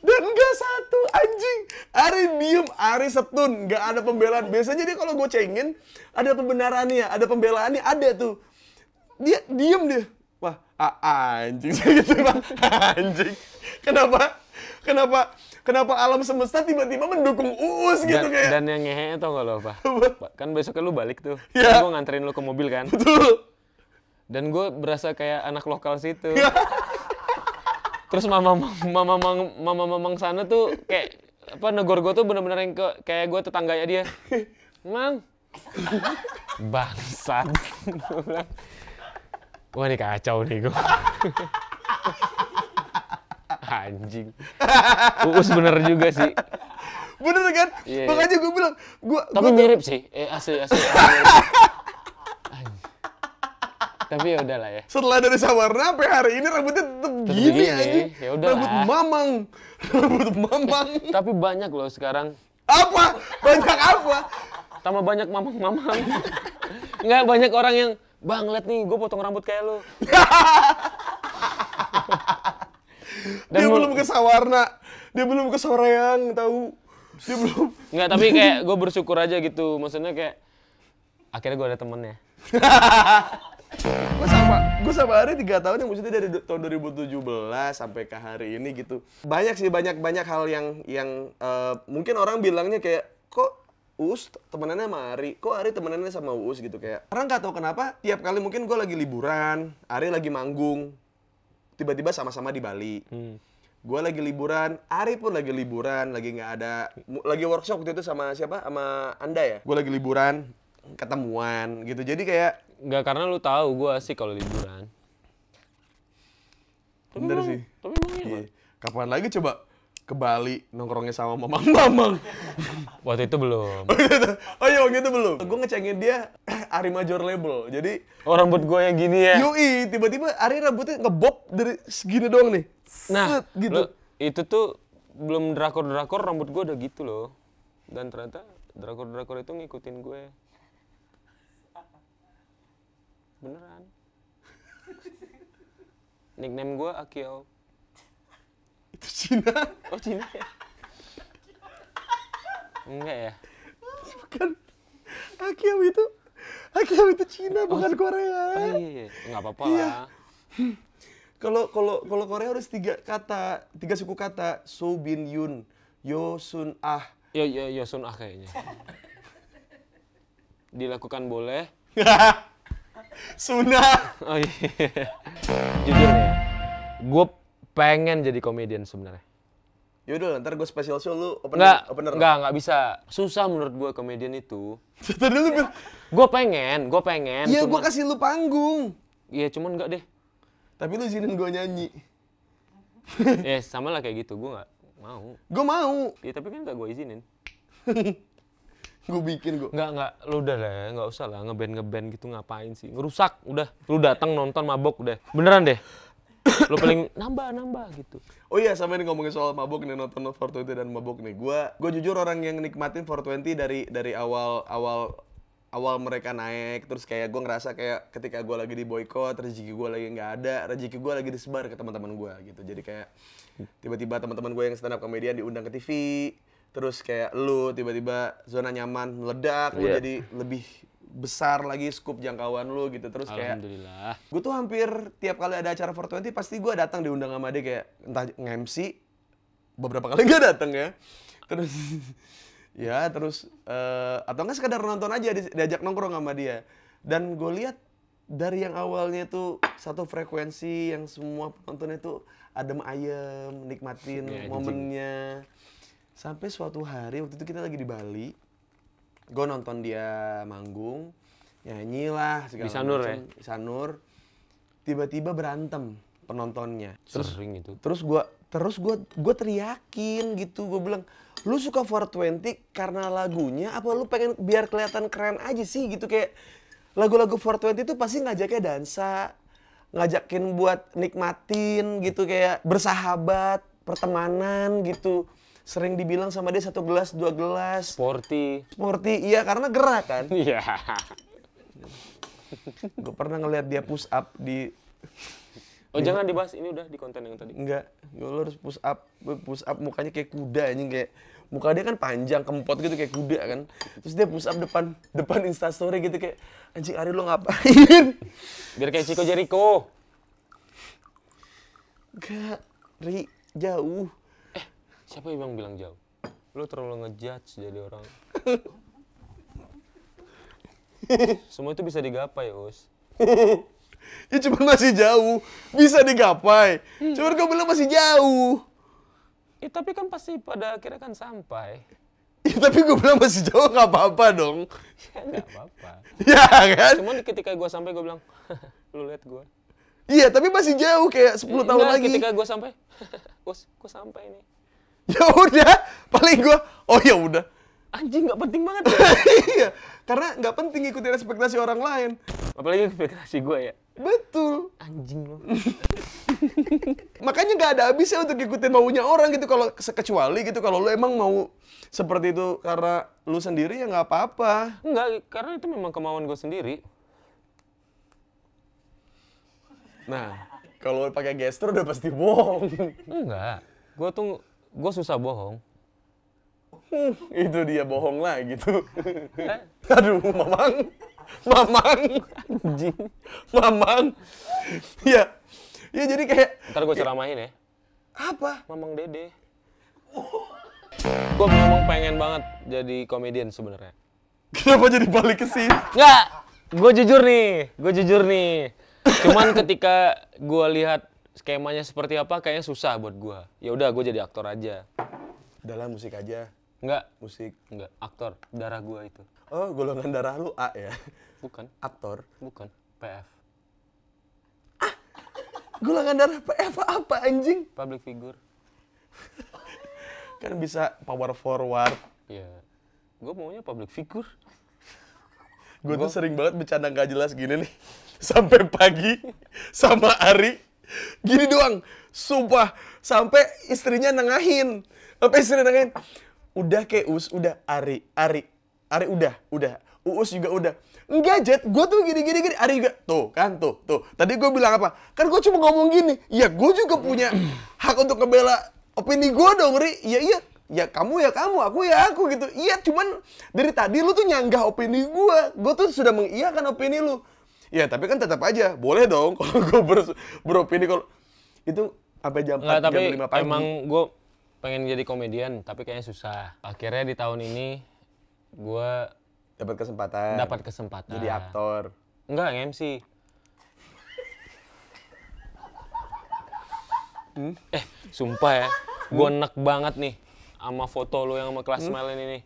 dan gak satu anjing Ari diem Ari setun gak ada pembelaan biasanya dia kalau gue cengin ada pembenarannya ada pembelaannya ada tuh dia diem deh wah ah, anjing saya gitu bang anjing kenapa kenapa kenapa alam semesta tiba-tiba mendukung uus gitu dan, kayak dan yang ngehe tau nggak lo apa kan besoknya lu balik tuh ya. Kan gue nganterin lu ke mobil kan betul dan gue berasa kayak anak lokal situ iya. terus mama mama mama mama mamang sana tuh kayak apa negor gue tuh bener-bener yang ke, kayak gue tetangga tetangganya dia mang bangsat Wah ini kacau nih gue. Anjing. Uus bener juga sih. Bener kan? Yeah, iya. Makanya yeah. gue bilang, Gua, Tapi gua mirip sih. Eh asli asli. Tapi ya lah ya. Setelah dari Sawarna sampai hari ini rambutnya tetap gini, aja. Ya udah Rambut mamang. Rambut mamang. Eh, tapi banyak loh sekarang. Apa? Banyak apa? Tambah banyak mamang-mamang. Enggak banyak orang yang bang liat nih gue potong rambut kayak lu dia belum ke Sawarna dia belum ke Soreang tahu dia belum nggak tapi kayak gue bersyukur aja gitu maksudnya kayak akhirnya gue ada temennya gue sama gue sama hari tiga tahun yang maksudnya dari tahun 2017 sampai ke hari ini gitu banyak sih banyak banyak hal yang yang uh, mungkin orang bilangnya kayak kok Uus temenannya sama Ari, kok Ari temenannya sama Uus gitu kayak. Karena nggak tahu kenapa tiap kali mungkin gue lagi liburan, Ari lagi manggung, tiba-tiba sama-sama di Bali. Hmm. Gue lagi liburan, Ari pun lagi liburan, lagi nggak ada, lagi workshop waktu itu sama siapa? Sama Anda ya? Gue lagi liburan, ketemuan gitu. Jadi kayak nggak karena lu tahu gue sih kalau liburan. Bener tapi sih. Tapi emang iya. iya. Kapan lagi coba ke Bali nongkrongnya sama Mamang Mamang. Waktu itu belum. oh iya, oh, iya waktu itu belum. Gue ngecengin dia Ari Major Label. Jadi oh, rambut gue yang gini ya. Yui, tiba-tiba Ari rambutnya ngebob dari segini doang nih. Nah, Set, gitu. Lo, itu tuh belum drakor-drakor rambut gue udah gitu loh. Dan ternyata drakor-drakor itu ngikutin gue. Beneran. Nickname gue Akio. Itu Cina. Oh Cina ya? Enggak ya? Bukan. Akiam itu Akiam itu Cina oh, bukan Korea. Oh, iya, iya iya, enggak apa-apa iya. lah. Kalau kalau kalau Korea harus tiga kata, tiga suku kata, So Bin Yun, Yo Sun Ah. Yo yo Yo Sun Ah kayaknya. Dilakukan boleh. Sunah. Oh iya. Jujur ya. Gue pengen jadi komedian sebenarnya. Yaudah ntar gue spesial show lu opener. Nggak, opener nggak, nggak bisa. Susah menurut gue komedian itu. Tadi lu bilang. Gue pengen, gue pengen. Iya, gue kasih lu panggung. Iya, cuman nggak deh. Tapi lu izinin gue nyanyi. ya, yes, sama lah kayak gitu. Gue nggak mau. Gue mau. Iya, tapi kan nggak gue izinin. gue bikin gue nggak nggak lu udah lah nggak usah lah ngeband ngeband gitu ngapain sih ngerusak udah lu datang nonton mabok udah beneran deh lo paling nambah nambah gitu oh iya sama nih ngomongin soal mabuk nih nonton 420 dan mabuk nih gue gue jujur orang yang nikmatin 420 dari dari awal awal awal mereka naik terus kayak gue ngerasa kayak ketika gue lagi di boykot rezeki gue lagi nggak ada rezeki gue lagi disebar ke teman-teman gue gitu jadi kayak tiba-tiba teman-teman gue yang stand up komedian diundang ke TV terus kayak lu tiba-tiba zona nyaman meledak yeah. jadi lebih besar lagi scoop jangkauan lu gitu terus kayak Alhamdulillah. Gue tuh hampir tiap kali ada acara 420 pasti gue datang diundang sama dia kayak entah nge-MC beberapa kali gak datang ya. Terus ya terus uh, atau enggak sekadar nonton aja di, diajak nongkrong sama dia. Dan gue lihat dari yang awalnya tuh satu frekuensi yang semua penontonnya itu adem ayem, nikmatin ya, momennya. Sampai suatu hari waktu itu kita lagi di Bali, gue nonton dia manggung nyanyi lah segala ya? macam. macam. ya Isanur tiba-tiba berantem penontonnya terus Sering itu terus gue terus gua gue teriakin gitu gue bilang lu suka Twenty karena lagunya apa lu pengen biar kelihatan keren aja sih gitu kayak lagu-lagu Twenty itu pasti ngajaknya dansa ngajakin buat nikmatin gitu kayak bersahabat pertemanan gitu sering dibilang sama dia satu gelas dua gelas sporty sporty iya karena gerak kan iya gue pernah ngeliat dia push up di Oh di, jangan dibahas ini udah di konten yang tadi. Enggak, gue harus push up, push up mukanya kayak kuda ini kayak muka dia kan panjang kempot gitu kayak kuda kan. Terus dia push up depan depan instastory gitu kayak anjing Ari lo ngapain? Biar kayak Chico Jericho. Enggak, Ri jauh. Siapa yang bilang jauh? lo terlalu ngejudge jadi orang. Semua itu bisa digapai, Us. ya cuma masih jauh. Bisa digapai. Hmm. Cuma kau bilang masih jauh. Ya, tapi kan pasti pada akhirnya kan sampai. Ya, tapi gue bilang masih jauh gak apa-apa dong. Ya nggak apa-apa. ya kan? Cuman ketika gue sampai gue bilang, lu lihat gue. Iya, tapi masih jauh kayak 10 ya, eh, tahun enggak, lagi. ketika gue sampai, gue sampai nih. ya udah paling gue oh ya udah anjing nggak penting banget ya. iya karena nggak penting ikutin ekspektasi orang lain apalagi ekspektasi gue ya betul anjing lo makanya nggak ada habisnya untuk ikutin maunya orang gitu kalau kecuali gitu kalau lu emang mau seperti itu karena lu sendiri ya nggak apa-apa nggak karena itu memang kemauan gue sendiri nah kalau pakai gestur udah pasti bohong enggak gue tuh gue susah bohong. itu dia bohong lah gitu. Aduh, Mamang. Mamang. Mamang. Iya. Iya jadi kayak Ntar gue ya. ceramahin ya. Apa? Mamang Dede. Gue memang pengen banget jadi komedian sebenarnya. Kenapa jadi balik ke sini? Enggak. Gue jujur nih, gue jujur nih. Cuman ketika gue lihat skemanya seperti apa kayaknya susah buat gue ya udah gue jadi aktor aja dalam musik aja Enggak. Musik. Enggak. Aktor. Darah gue itu. Oh, golongan darah lu A ya? Bukan. Aktor. Bukan. PF. Ah! Golongan darah PF apa anjing? Public figure. kan bisa power forward. Iya. Gue maunya public figure. Gue tuh sering banget bercanda gak jelas gini nih. Sampai pagi sama Ari Gini doang. Sumpah. Sampai istrinya nengahin. Sampai istrinya nengahin. Udah kayak Us, udah Ari, Ari. Ari udah, udah. Uus juga udah. Enggak, Jet. Gue tuh gini-gini gini. Ari juga. Tuh, kan tuh. Tuh. Tadi gue bilang apa? Kan gue cuma ngomong gini. Ya, gue juga punya hak untuk ngebela opini gue dong, Ri. Iya, iya. Ya kamu ya kamu, aku ya aku gitu. Iya, cuman dari tadi lu tuh nyanggah opini gue. Gue tuh sudah mengiakan opini lu. Ya tapi kan tetap aja boleh dong kalau gue ber beropini kalau itu apa jam Nggak, 4, tapi jam 5 pagi. Emang gue pengen jadi komedian tapi kayaknya susah. Akhirnya di tahun ini gue dapat kesempatan. Dapat kesempatan. Jadi aktor. Enggak, MC. Hmm? Eh, sumpah ya. Gue hmm? enak banget nih sama foto lo yang sama kelas hmm? ini ini.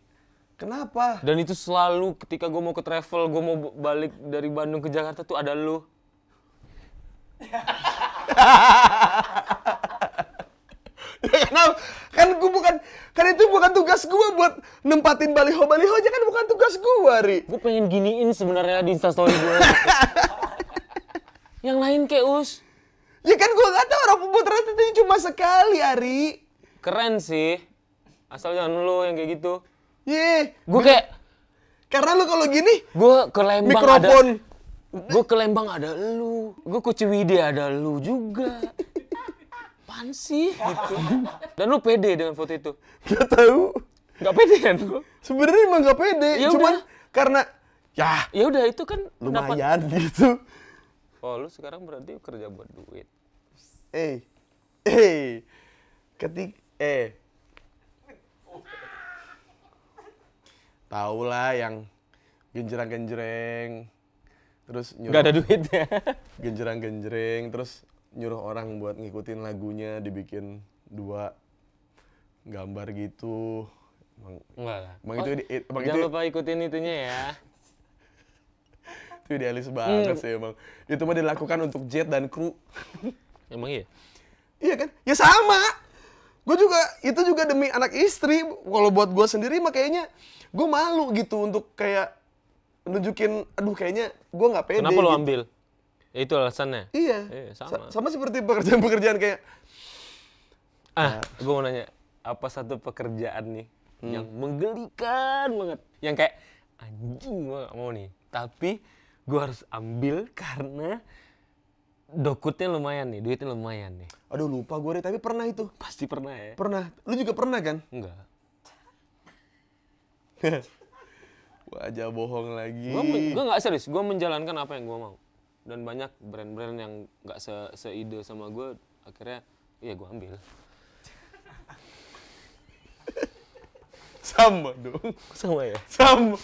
Kenapa? Dan itu selalu ketika gue mau ke travel, gue mau balik dari Bandung ke Jakarta tuh ada lu. ya kenapa? Kan gue bukan, kan itu bukan tugas gue buat nempatin baliho-baliho aja kan bukan tugas gue, Ri. Gue pengen giniin sebenarnya di instastory gue. Yang lain kayak us. Ya kan gue gak tau orang pemotretan itu cuma sekali, Ari. Keren sih. Asal jangan lu yang kayak gitu. Iya. Gue kayak karena lu kalau gini, gue ke Lembang mikrofon. ada gue ke Lembang ada lu, gue ke Ciwidey ada lu juga. Pan sih Dan lu pede dengan foto itu? Gak tau, Gak pede kan Sebenarnya emang gak pede, ya cuman udah. karena ya. Ya udah itu kan lumayan dapat... gitu. Oh lu sekarang berarti kerja buat duit. Eh, eh, ketik eh tau lah yang genjerang genjereng, Terus nggak Gak ada ya. genjerang genjereng, terus nyuruh orang buat ngikutin lagunya dibikin dua gambar gitu. Emang, Enggak lah. oh, itu, it, emang jangan itu, lupa ikutin itunya ya. itu idealis banget hmm. sih emang. Itu mah dilakukan untuk Jet dan kru. emang iya? Iya kan? Ya sama! gue juga itu juga demi anak istri kalau buat gue sendiri mah kayaknya gue malu gitu untuk kayak nunjukin aduh kayaknya gue nggak pede kenapa lo gitu. ambil ya, itu alasannya iya eh, sama sama seperti pekerjaan-pekerjaan kayak ah nah. gue mau nanya apa satu pekerjaan nih hmm. yang menggelikan banget yang kayak anjing gue gak mau nih tapi gue harus ambil karena dokutnya lumayan nih, duitnya lumayan nih. Aduh lupa gue deh, tapi pernah itu. Pasti pernah ya. Pernah. Lu juga pernah kan? Enggak. Wajah bohong lagi. Gue nggak serius, gue menjalankan apa yang gue mau. Dan banyak brand-brand yang gak se seide sama gue, akhirnya ya gue ambil. sama dong. Sama ya? Sama.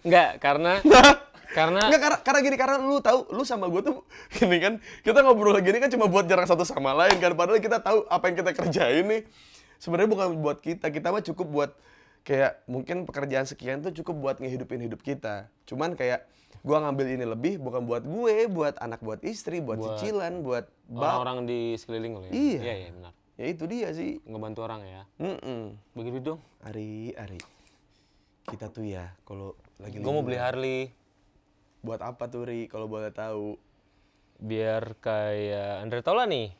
Enggak, karena karena Nggak, karena karena gini karena lu tahu lu sama gue tuh gini kan kita ngobrol gini kan cuma buat jarak satu sama lain kan padahal kita tahu apa yang kita kerjain nih sebenarnya bukan buat kita kita mah cukup buat kayak mungkin pekerjaan sekian tuh cukup buat ngehidupin hidup kita cuman kayak gue ngambil ini lebih bukan buat gue buat anak buat istri buat, buat cicilan buat orang-orang di sekeliling lo ya iya iya, iya benar ya itu dia sih ngebantu orang ya mm -mm. begitu dong Ari Ari kita tuh ya kalau lagi gue mau beli Harley Buat apa tuh Ri kalau boleh tahu? Biar kayak Andre Taulani.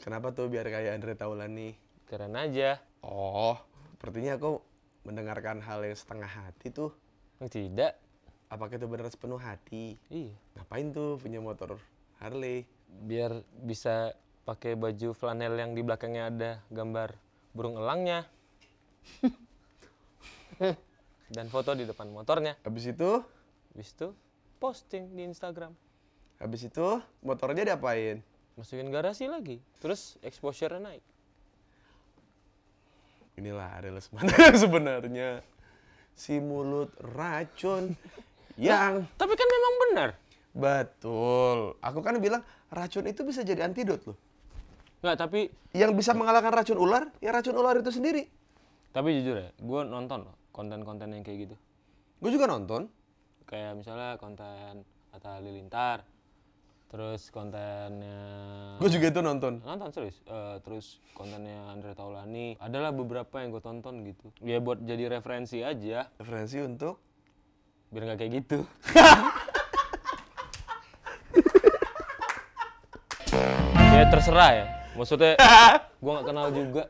Kenapa tuh biar kayak Andre Taulani? Keren aja. Oh, sepertinya aku mendengarkan hal yang setengah hati tuh. Oh, tidak. Apakah itu benar sepenuh hati? Iya. Ngapain tuh punya motor Harley? Biar bisa pakai baju flanel yang di belakangnya ada gambar burung elangnya. Dan foto di depan motornya. Habis itu Habis itu posting di Instagram. Habis itu motornya diapain? Masukin garasi lagi. Terus exposure naik. Inilah Areles Mantan sebenarnya. Si mulut racun yang... Nah, tapi kan memang benar. Betul. Aku kan bilang racun itu bisa jadi antidot loh. Enggak, tapi... Yang bisa mengalahkan racun ular, ya racun ular itu sendiri. Tapi jujur ya, gue nonton loh konten-konten yang kayak gitu. Gue juga nonton kayak misalnya konten Atta Lilintar terus kontennya gue juga itu nonton nonton serius uh, terus kontennya Andre Taulani adalah beberapa yang gue tonton gitu ya buat jadi referensi aja referensi untuk biar nggak kayak gitu ya terserah ya maksudnya gue nggak kenal juga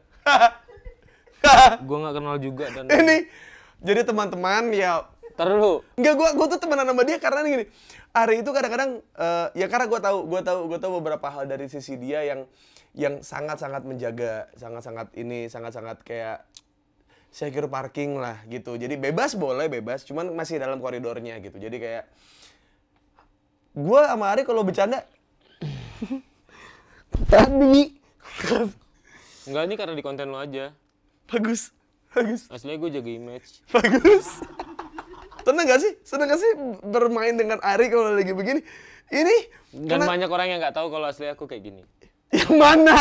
gue nggak kenal juga dan ini jadi teman-teman ya terlalu dulu. Enggak, gue gua tuh temenan sama dia karena gini. hari itu kadang-kadang, uh, ya karena gua tahu gua tahu gue tahu beberapa hal dari sisi dia yang yang sangat-sangat menjaga, sangat-sangat ini, sangat-sangat kayak secure parking lah gitu. Jadi bebas boleh bebas, cuman masih dalam koridornya gitu. Jadi kayak gua sama Ari kalau bercanda tadi Enggak ini karena di konten lo aja. Bagus. Bagus. asli gue jaga image. Bagus tenang gak sih? Seneng gak sih bermain dengan Ari kalau lagi begini? Ini dan karena... banyak orang yang nggak tahu kalau asli aku kayak gini. Yang mana?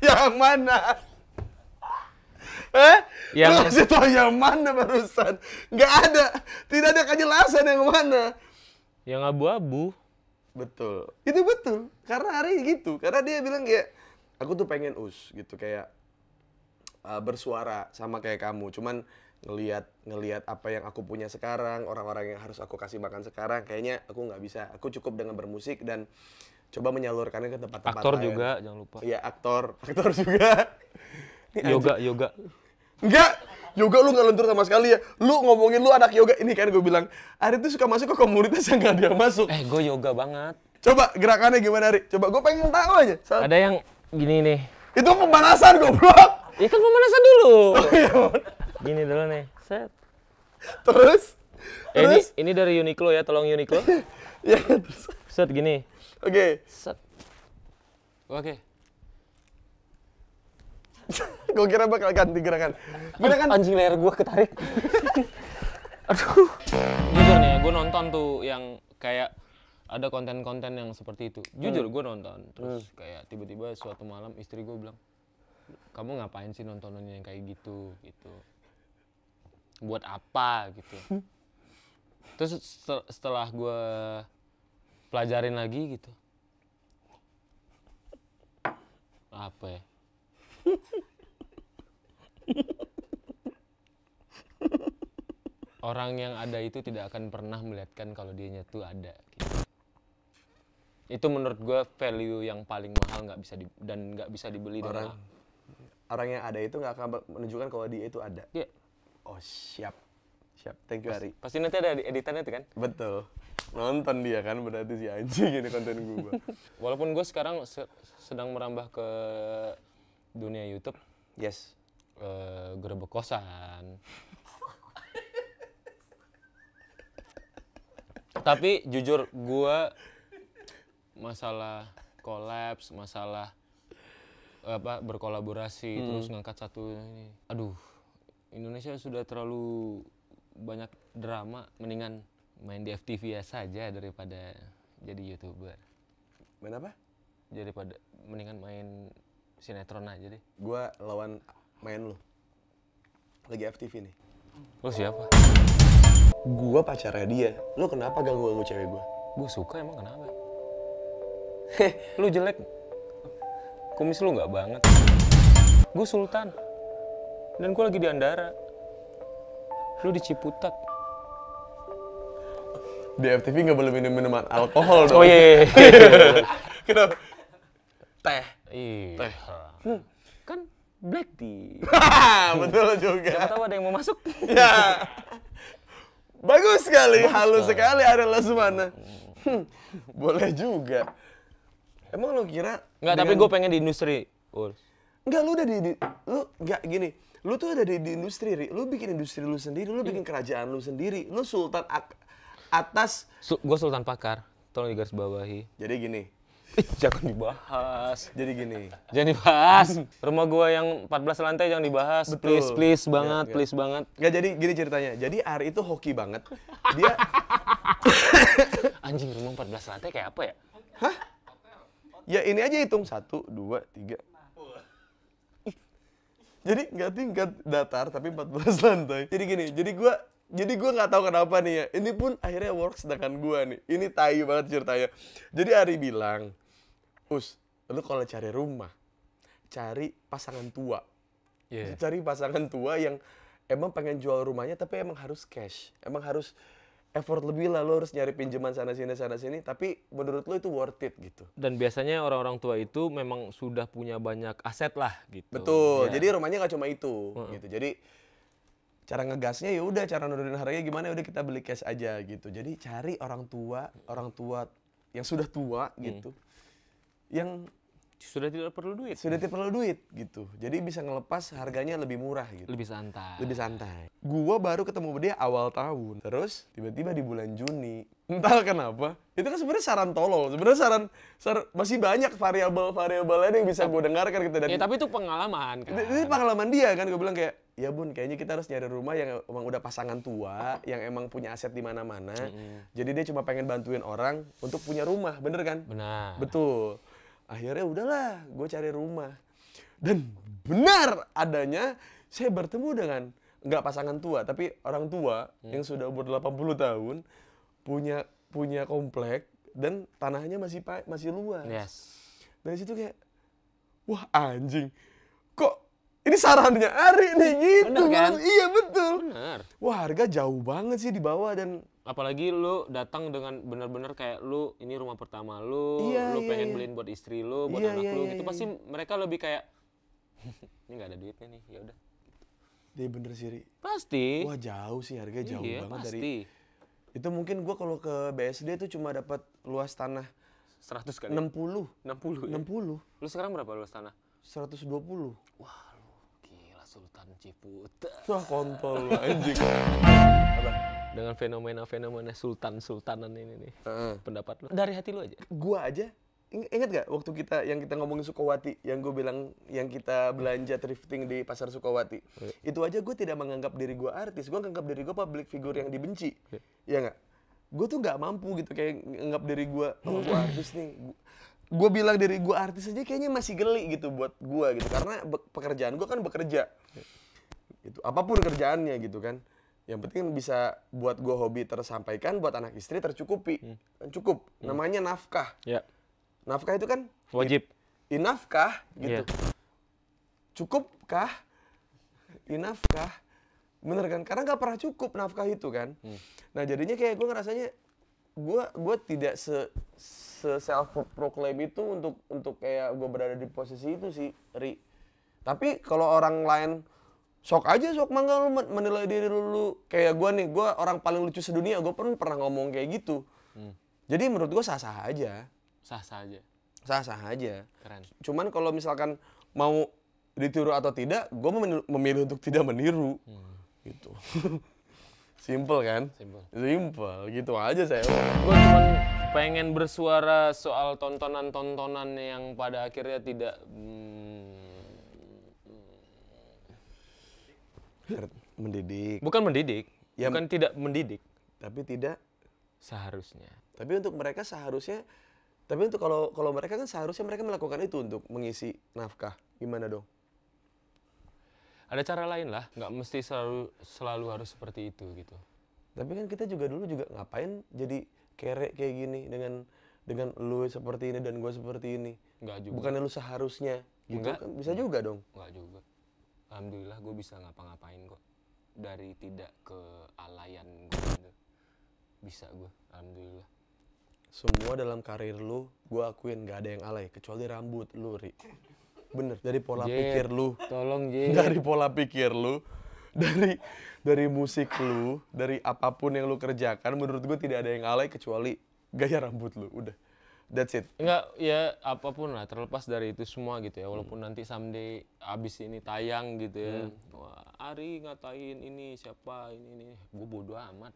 yang mana? Eh? Yang... Lu kasih tau yang mana barusan? Gak ada. Tidak ada kejelasan yang mana. Yang abu-abu. Betul. Itu betul. Karena Ari gitu. Karena dia bilang kayak, aku tuh pengen us gitu. Kayak uh, bersuara sama kayak kamu. Cuman ngelihat ngelihat apa yang aku punya sekarang orang-orang yang harus aku kasih makan sekarang kayaknya aku nggak bisa aku cukup dengan bermusik dan coba menyalurkannya ke tempat-tempat aktor juga jangan lupa iya aktor aktor juga yoga yoga enggak yoga lu nggak lentur sama sekali ya lu ngomongin lu anak yoga ini kan gue bilang Ari tuh suka masuk ke komunitas yang nggak dia masuk eh gue yoga banget coba gerakannya gimana Ari coba gue pengen tahu aja Saat... ada yang gini nih itu pemanasan goblok ya kan pemanasan dulu oh, iya. Gini dulu nih. Set. Terus? Eh, terus? Ini, ini dari Uniqlo ya, tolong Uniqlo. ya, terus. Set gini. Oke. Okay. Set. Oke. Okay. gue kira bakal ganti gerakan. kan anjing leher gue ketarik. Aduh. Jujur nih, gue nonton tuh yang kayak ada konten-konten yang seperti itu. Jujur hmm. gue nonton. Terus hmm. kayak tiba-tiba suatu malam istri gue bilang, "Kamu ngapain sih nontonin yang kayak gitu?" gitu buat apa gitu terus setelah gue pelajarin lagi gitu apa ya orang yang ada itu tidak akan pernah melihatkan kalau dianya tuh ada gitu. itu menurut gue value yang paling mahal nggak bisa di, dan nggak bisa dibeli orang dengan orang yang ada itu nggak akan menunjukkan kalau dia itu ada yeah oh siap siap thank you Ari pasti nanti ada editannya tuh kan betul nonton dia kan berarti si anjing gini konten gue walaupun gue sekarang se sedang merambah ke dunia YouTube yes uh, eh, gerobak kosan tapi jujur gue masalah kolaps masalah apa berkolaborasi hmm. terus ngangkat satu ini aduh Indonesia sudah terlalu banyak drama, mendingan main di FTV ya saja daripada jadi youtuber. Main apa? Daripada mendingan main sinetron aja deh. Gua lawan main lu. Lagi FTV nih. Lu siapa? Gua pacarnya dia. Lu kenapa ganggu-ganggu cewek gua? Gua suka emang kenapa? Heh, lu jelek. Kumis lu nggak banget. Gua sultan dan gue lagi di Andara lu di Ciputat di FTV nggak boleh minum minuman alkohol dong oh iya, iya. kenapa iya. Iya, iya, teh iya. teh hmm. kan black tea betul juga siapa tahu ada yang mau masuk ya bagus sekali bagus halus sekali ada Lesmana hmm. boleh juga emang lu kira nggak dengan... tapi gue pengen di industri Enggak, lu udah di, di lu nggak gini lu tuh ada di, di industri, Ri. lu bikin industri lu sendiri, lu iya. bikin kerajaan lu sendiri, lu sultan atas. Su gue sultan pakar, tolong digaris bawahi. Jadi gini. jangan dibahas. Jadi gini. Jangan dibahas. Rumah gue yang 14 lantai jangan dibahas. Betul. Please, please iya, banget, ya, please banget. Gak jadi gini ceritanya. Jadi Ari itu hoki banget. Dia Anjing rumah 14 lantai kayak apa ya? Hah? Ya ini aja hitung satu, dua, tiga, jadi nggak tingkat datar tapi 14 lantai jadi gini jadi gue jadi gue nggak tahu kenapa nih ya ini pun akhirnya works dengan gue nih ini tayu banget ceritanya jadi Ari bilang us lu kalau cari rumah cari pasangan tua yeah. cari pasangan tua yang emang pengen jual rumahnya tapi emang harus cash emang harus effort lebih lah lo harus nyari pinjaman sana sini sana sini tapi menurut lo itu worth it gitu dan biasanya orang-orang tua itu memang sudah punya banyak aset lah gitu betul ya. jadi rumahnya gak cuma itu uh gitu jadi cara ngegasnya ya udah cara nurunin harganya gimana ya udah kita beli cash aja gitu jadi cari orang tua orang tua yang sudah tua hmm. gitu yang sudah tidak perlu duit sudah tidak perlu duit gitu jadi bisa ngelepas harganya lebih murah gitu lebih santai lebih santai gua baru ketemu dia awal tahun terus tiba-tiba di bulan Juni entah kenapa itu kan sebenarnya saran tolol sebenarnya saran sar, masih banyak variabel variabel lain yang bisa gue dengarkan gitu dan ya tapi itu pengalaman kan ini pengalaman dia kan gue bilang kayak ya bun kayaknya kita harus nyari rumah yang emang udah pasangan tua yang emang punya aset di mana-mana mm -hmm. jadi dia cuma pengen bantuin orang untuk punya rumah bener kan benar betul akhirnya udahlah gue cari rumah dan benar adanya saya bertemu dengan nggak pasangan tua tapi orang tua hmm. yang sudah umur 80 tahun punya punya komplek dan tanahnya masih masih luas yes. dari situ kayak wah anjing kok ini sarannya Ari nih gitu bener, kan? iya betul bener. wah harga jauh banget sih di bawah dan apalagi lu datang dengan benar-benar kayak lu ini rumah pertama lu, iya, lu iya, pengen iya. beliin buat istri lu, buat iya, anak iya, lu iya, gitu. Iya, pasti iya. mereka lebih kayak ini nggak ada duitnya nih, ya udah. Dia bener sih, Pasti. Wah, jauh sih harganya jauh iya, banget pasti. dari Itu mungkin gua kalau ke BSD itu cuma dapat luas tanah 100 kali. 60. 60. Ya? 60. Ya? Lu sekarang berapa luas tanah? 120. Wah, lu gila Sultan Ciputat. Wah, kontol anjing dengan fenomena-fenomena sultan-sultanan ini nih. Uh. Pendapat lu dari hati lu aja. Gua aja ingat gak waktu kita yang kita ngomongin Sukowati yang gue bilang yang kita belanja thrifting di pasar Sukowati yeah. itu aja gue tidak menganggap diri gue artis gue menganggap diri gue public figure yang dibenci yeah. ya iya nggak gue tuh gak mampu gitu kayak nganggap diri gue oh gue artis nih gue bilang diri gue artis aja kayaknya masih geli gitu buat gue gitu karena pekerjaan gue kan bekerja iya. gitu apapun kerjaannya gitu kan yang penting bisa buat gue hobi tersampaikan buat anak istri tercukupi hmm. cukup hmm. namanya nafkah yeah. nafkah itu kan wajib inafkah gitu yeah. Ya. inafkah kah bener kan karena nggak pernah cukup nafkah itu kan hmm. nah jadinya kayak gue ngerasanya gue gue tidak se, se self proclaim itu untuk untuk kayak gue berada di posisi itu sih ri tapi kalau orang lain sok aja sok mangga lu menilai diri lu kayak gue nih gue orang paling lucu sedunia gue pernah pernah ngomong kayak gitu hmm. jadi menurut gue sah sah aja sah sah aja sah sah aja keren cuman kalau misalkan mau ditiru atau tidak gue memilih untuk tidak meniru hmm. gitu simple kan simple simple gitu aja saya gue cuma pengen bersuara soal tontonan tontonan yang pada akhirnya tidak hmm, mendidik. Bukan mendidik, ya, bukan tidak mendidik, tapi tidak seharusnya. Tapi untuk mereka seharusnya tapi untuk kalau kalau mereka kan seharusnya mereka melakukan itu untuk mengisi nafkah. Gimana dong? Ada cara lain lah, nggak mesti selalu selalu harus seperti itu gitu. Tapi kan kita juga dulu juga ngapain jadi kere kayak gini dengan dengan lu seperti ini dan gue seperti ini. Enggak juga. bukan lu seharusnya. Gitu. Kan bisa juga dong. Enggak juga alhamdulillah gue bisa ngapa-ngapain kok dari tidak ke alayan gue gitu bisa gue alhamdulillah semua dalam karir lu gue akuin gak ada yang alay kecuali rambut lu ri bener dari pola pikir lu tolong Jep. dari pola pikir lu dari dari musik lu dari apapun yang lu kerjakan menurut gue tidak ada yang alay kecuali gaya rambut lu udah that's it enggak ya apapun lah terlepas dari itu semua gitu ya walaupun hmm. nanti someday abis ini tayang gitu ya hmm. Wah, Ari ngatain ini siapa ini ini gue bodoh amat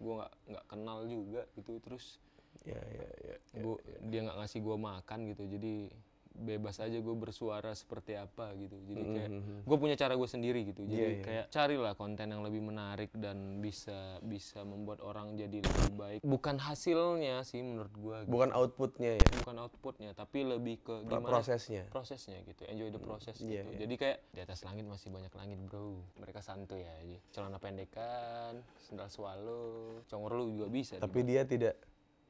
gue nggak nggak kenal juga gitu terus ya ya ya, ya, ya. dia nggak ngasih gue makan gitu jadi bebas aja gue bersuara seperti apa gitu jadi mm-hmm, kayak mm -hmm. gue punya cara gue sendiri gitu iya, jadi yeah, yeah. kayak carilah konten yang lebih menarik dan bisa bisa membuat orang jadi lebih baik bukan hasilnya sih menurut gue gitu. bukan outputnya ya bukan outputnya tapi lebih ke gimana prosesnya prosesnya gitu enjoy the mm, process yeah, gitu yeah. jadi kayak di atas langit masih banyak langit bro mereka santuy ya aja celana pendekan sendal swallow congor lu juga bisa tapi dia tidak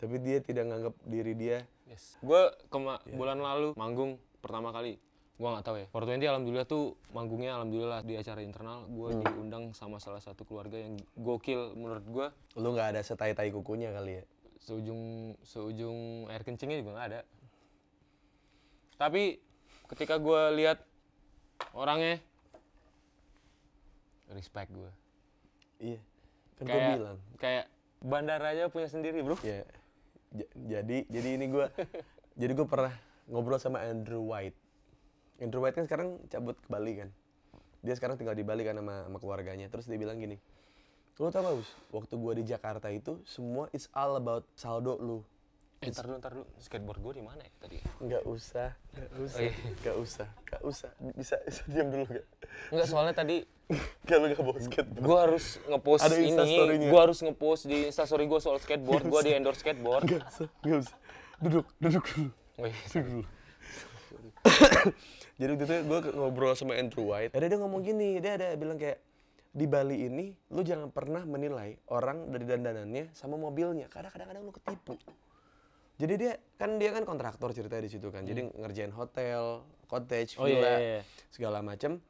tapi dia tidak nganggap diri dia yes. gue kema yeah. bulan lalu manggung pertama kali gue nggak tahu ya for alhamdulillah tuh manggungnya alhamdulillah di acara internal gue hmm. diundang sama salah satu keluarga yang gokil menurut gue lu nggak ada setai tai kukunya kali ya seujung seujung air kencingnya juga nggak ada tapi ketika gue lihat orangnya respect gue iya kan kayak, gue bilang kayak bandar aja punya sendiri bro yeah jadi jadi ini gue jadi gue pernah ngobrol sama Andrew White Andrew White kan sekarang cabut ke Bali kan dia sekarang tinggal di Bali kan sama, sama keluarganya terus dia bilang gini lu tau gak Us, waktu gue di Jakarta itu semua it's all about saldo lu Eh, ntar dulu, ntar dulu. Skateboard gue di mana ya tadi? Nggak usah, nggak oh, usah, oh, iya. nggak usah, nggak usah. Bisa, bisa diam dulu gak? Nggak, soalnya tadi... Gak, lu gak bawa skateboard. Gue harus ngepost Ada ini, gue harus ngepost di instastory gue soal skateboard, gue di endorse skateboard. Nggak usah, nggak usah. Duduk, duduk dulu. Oh, iya. Duduk dulu. Jadi waktu itu gue ngobrol sama Andrew White, ada dia ngomong gini, dia ada bilang kayak, di Bali ini lu jangan pernah menilai orang dari dandanannya sama mobilnya karena kadang-kadang lu ketipu jadi dia kan dia kan kontraktor cerita di situ kan. Hmm. Jadi ngerjain hotel, cottage, oh, iya, villa, iya, iya. segala macam.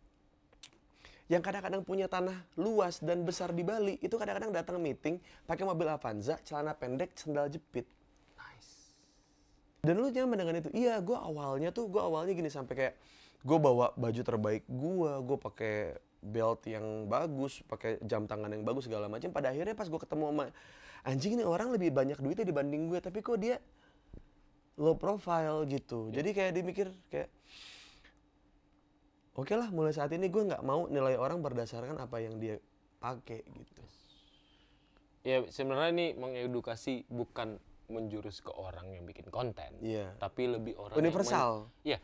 Yang kadang-kadang punya tanah luas dan besar di Bali itu kadang-kadang datang meeting pakai mobil Avanza, celana pendek, sendal jepit. Nice. Dan lu jangan mendengar itu? Iya, gue awalnya tuh gue awalnya gini sampai kayak gue bawa baju terbaik gue, gue pakai belt yang bagus, pakai jam tangan yang bagus segala macam. Pada akhirnya pas gue ketemu sama anjing ini orang lebih banyak duitnya dibanding gue tapi kok dia low profile gitu yeah. jadi kayak dia mikir kayak oke okay lah mulai saat ini gue nggak mau nilai orang berdasarkan apa yang dia pakai gitu ya sebenarnya ini mengedukasi bukan menjurus ke orang yang bikin konten yeah. tapi lebih orang universal Iya.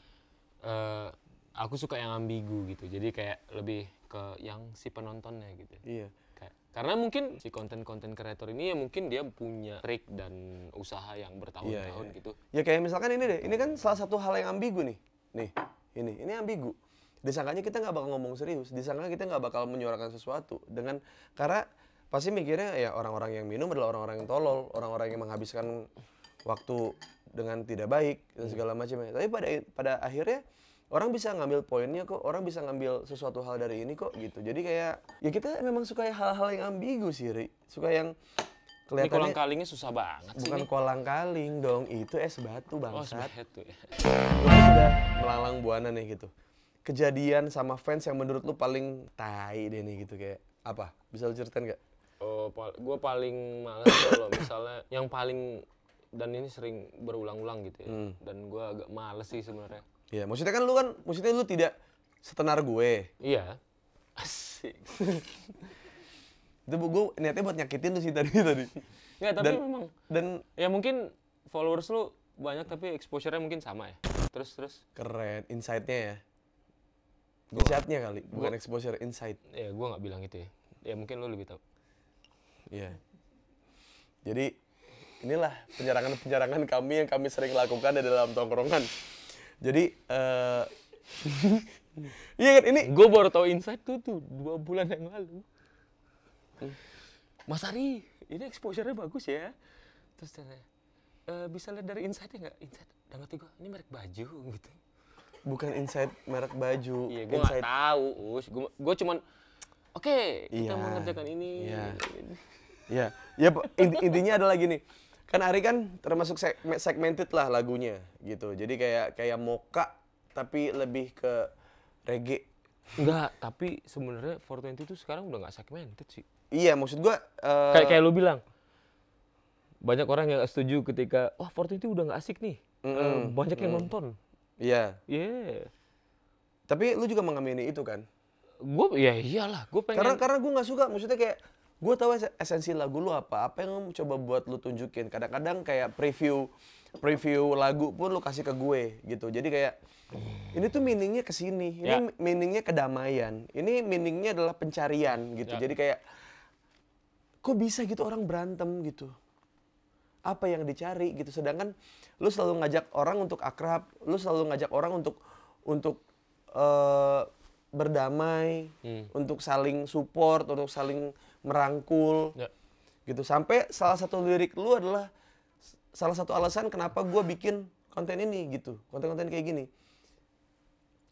uh, aku suka yang ambigu gitu jadi kayak lebih ke yang si penontonnya gitu iya yeah karena mungkin si konten-konten kreator ini ya mungkin dia punya trik dan usaha yang bertahun-tahun yeah, yeah. gitu ya kayak misalkan ini deh ini kan salah satu hal yang ambigu nih nih ini ini ambigu disangkanya kita nggak bakal ngomong serius disangka kita nggak bakal menyuarakan sesuatu dengan karena pasti mikirnya ya orang-orang yang minum adalah orang-orang yang tolol orang-orang yang menghabiskan waktu dengan tidak baik dan segala macamnya tapi pada pada akhirnya orang bisa ngambil poinnya kok orang bisa ngambil sesuatu hal dari ini kok gitu jadi kayak ya kita memang suka hal-hal yang ambigu sih Ri suka yang kelihatan kolang kalingnya susah banget bukan sih kolang kaling dong itu es batu bangsat oh, es batu ya lu kan sudah melalang buana nih gitu kejadian sama fans yang menurut lu paling tai deh nih gitu kayak apa bisa lu ceritain gak? Oh, pal gue paling malas kalau misalnya yang paling dan ini sering berulang-ulang gitu ya. Hmm. Dan gue agak males sih sebenarnya Iya, maksudnya kan lu kan maksudnya lu tidak setenar gue. Iya. Asik. itu gue niatnya buat nyakitin lu sih tadi tadi. Iya tapi dan, memang dan ya mungkin followers lu banyak tapi exposure-nya mungkin sama ya. Terus terus keren insight-nya ya. insight-nya kali, bukan exposure, insight. Ya, gue nggak bilang itu ya. Ya mungkin lu lebih tahu. Iya. Jadi inilah penyerangan-penyerangan kami yang kami sering lakukan di dalam tongkrongan. Jadi uh, Iya kan ini gue baru tahu insight tuh tuh dua bulan yang lalu. Mas Ari, ini exposure-nya bagus ya. Terus dia e, bisa lihat dari insight-nya nggak? Insight, dalam hati gue, ini merek baju gitu. Bukan insight merek baju. Iya, gue nggak tahu, Us. Gue cuman, oke, okay, kita iya, mengerjakan ini. Iya. Iya, ya, intinya adalah gini kan Ari kan termasuk segmented lah lagunya gitu. Jadi kayak kayak moka tapi lebih ke reggae. Enggak, tapi sebenarnya 420 itu sekarang udah nggak segmented sih. Iya, maksud gua uh... kayak kayak lu bilang banyak orang yang setuju ketika wah oh, 420 udah nggak asik nih. Mm -hmm. banyak yang nonton. Iya. Yeah. Yeah. Tapi lu juga mengamini itu kan? Gue ya iyalah, gue pengen. Karena karena gue nggak suka, maksudnya kayak gue tahu es esensi lagu lu apa apa yang coba buat lu tunjukin kadang-kadang kayak preview preview lagu pun lu kasih ke gue gitu jadi kayak ini tuh meaningnya kesini ini yeah. meaningnya kedamaian ini meaningnya adalah pencarian gitu yeah. jadi kayak kok bisa gitu orang berantem gitu apa yang dicari gitu sedangkan lu selalu ngajak orang untuk akrab lu selalu ngajak orang untuk untuk uh, berdamai hmm. untuk saling support untuk saling merangkul ya. gitu sampai salah satu lirik lu adalah salah satu alasan kenapa gue bikin konten ini gitu konten-konten kayak gini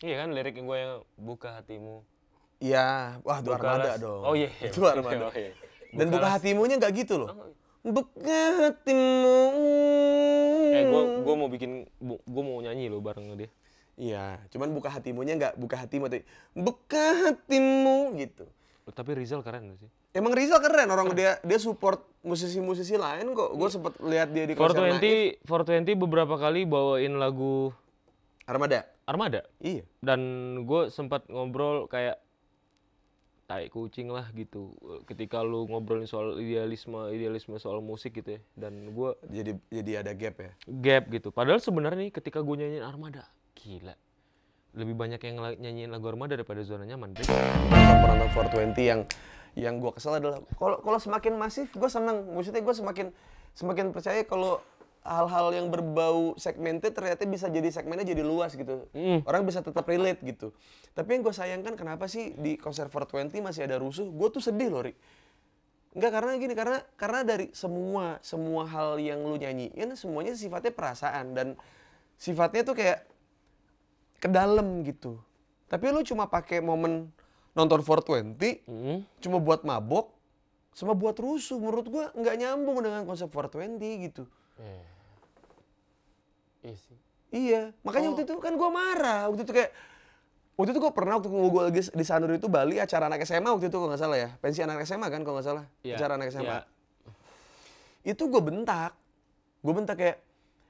iya kan lirik gue yang buka hatimu iya wah dua armada dong oh iya, iya. dua armada yeah, oh, iya. dan buka hatimu nya nggak gitu loh oh, iya. buka hatimu eh gue gue mau bikin gue mau nyanyi loh bareng dia iya cuman buka hatimu nya nggak buka hatimu tapi buka hatimu gitu tapi Rizal keren gak sih? Emang Rizal keren orang keren. dia dia support musisi-musisi lain kok. Gue sempet lihat dia di konser 420 naif. 420 beberapa kali bawain lagu Armada. Armada. Iya. Dan gue sempat ngobrol kayak tai kucing lah gitu. Ketika lu ngobrolin soal idealisme idealisme soal musik gitu ya. Dan gue jadi jadi ada gap ya. Gap gitu. Padahal sebenarnya ketika gue nyanyiin Armada, gila lebih banyak yang nyanyiin lagu Armada daripada zona nyaman. Penonton 420 yang yang gue kesel adalah kalau kalau semakin masif gue seneng maksudnya gue semakin semakin percaya kalau hal-hal yang berbau segmented ternyata bisa jadi segmennya jadi luas gitu mm. orang bisa tetap relate gitu tapi yang gue sayangkan kenapa sih di konser 420 masih ada rusuh gue tuh sedih loh ri Enggak karena gini karena karena dari semua semua hal yang lu nyanyiin semuanya sifatnya perasaan dan sifatnya tuh kayak ke dalam gitu. Tapi lu cuma pakai momen nonton 420, hmm. cuma buat mabok, sama buat rusuh. Menurut gua nggak nyambung dengan konsep 420 gitu. Hmm. Iya Iya, makanya oh. waktu itu kan gua marah. Waktu itu kayak waktu itu gua pernah waktu gua lagi di Sanur itu Bali acara anak SMA waktu itu kalau nggak salah ya pensi anak SMA kan kalau nggak salah yeah. acara anak SMA yeah. itu gua bentak gua bentak kayak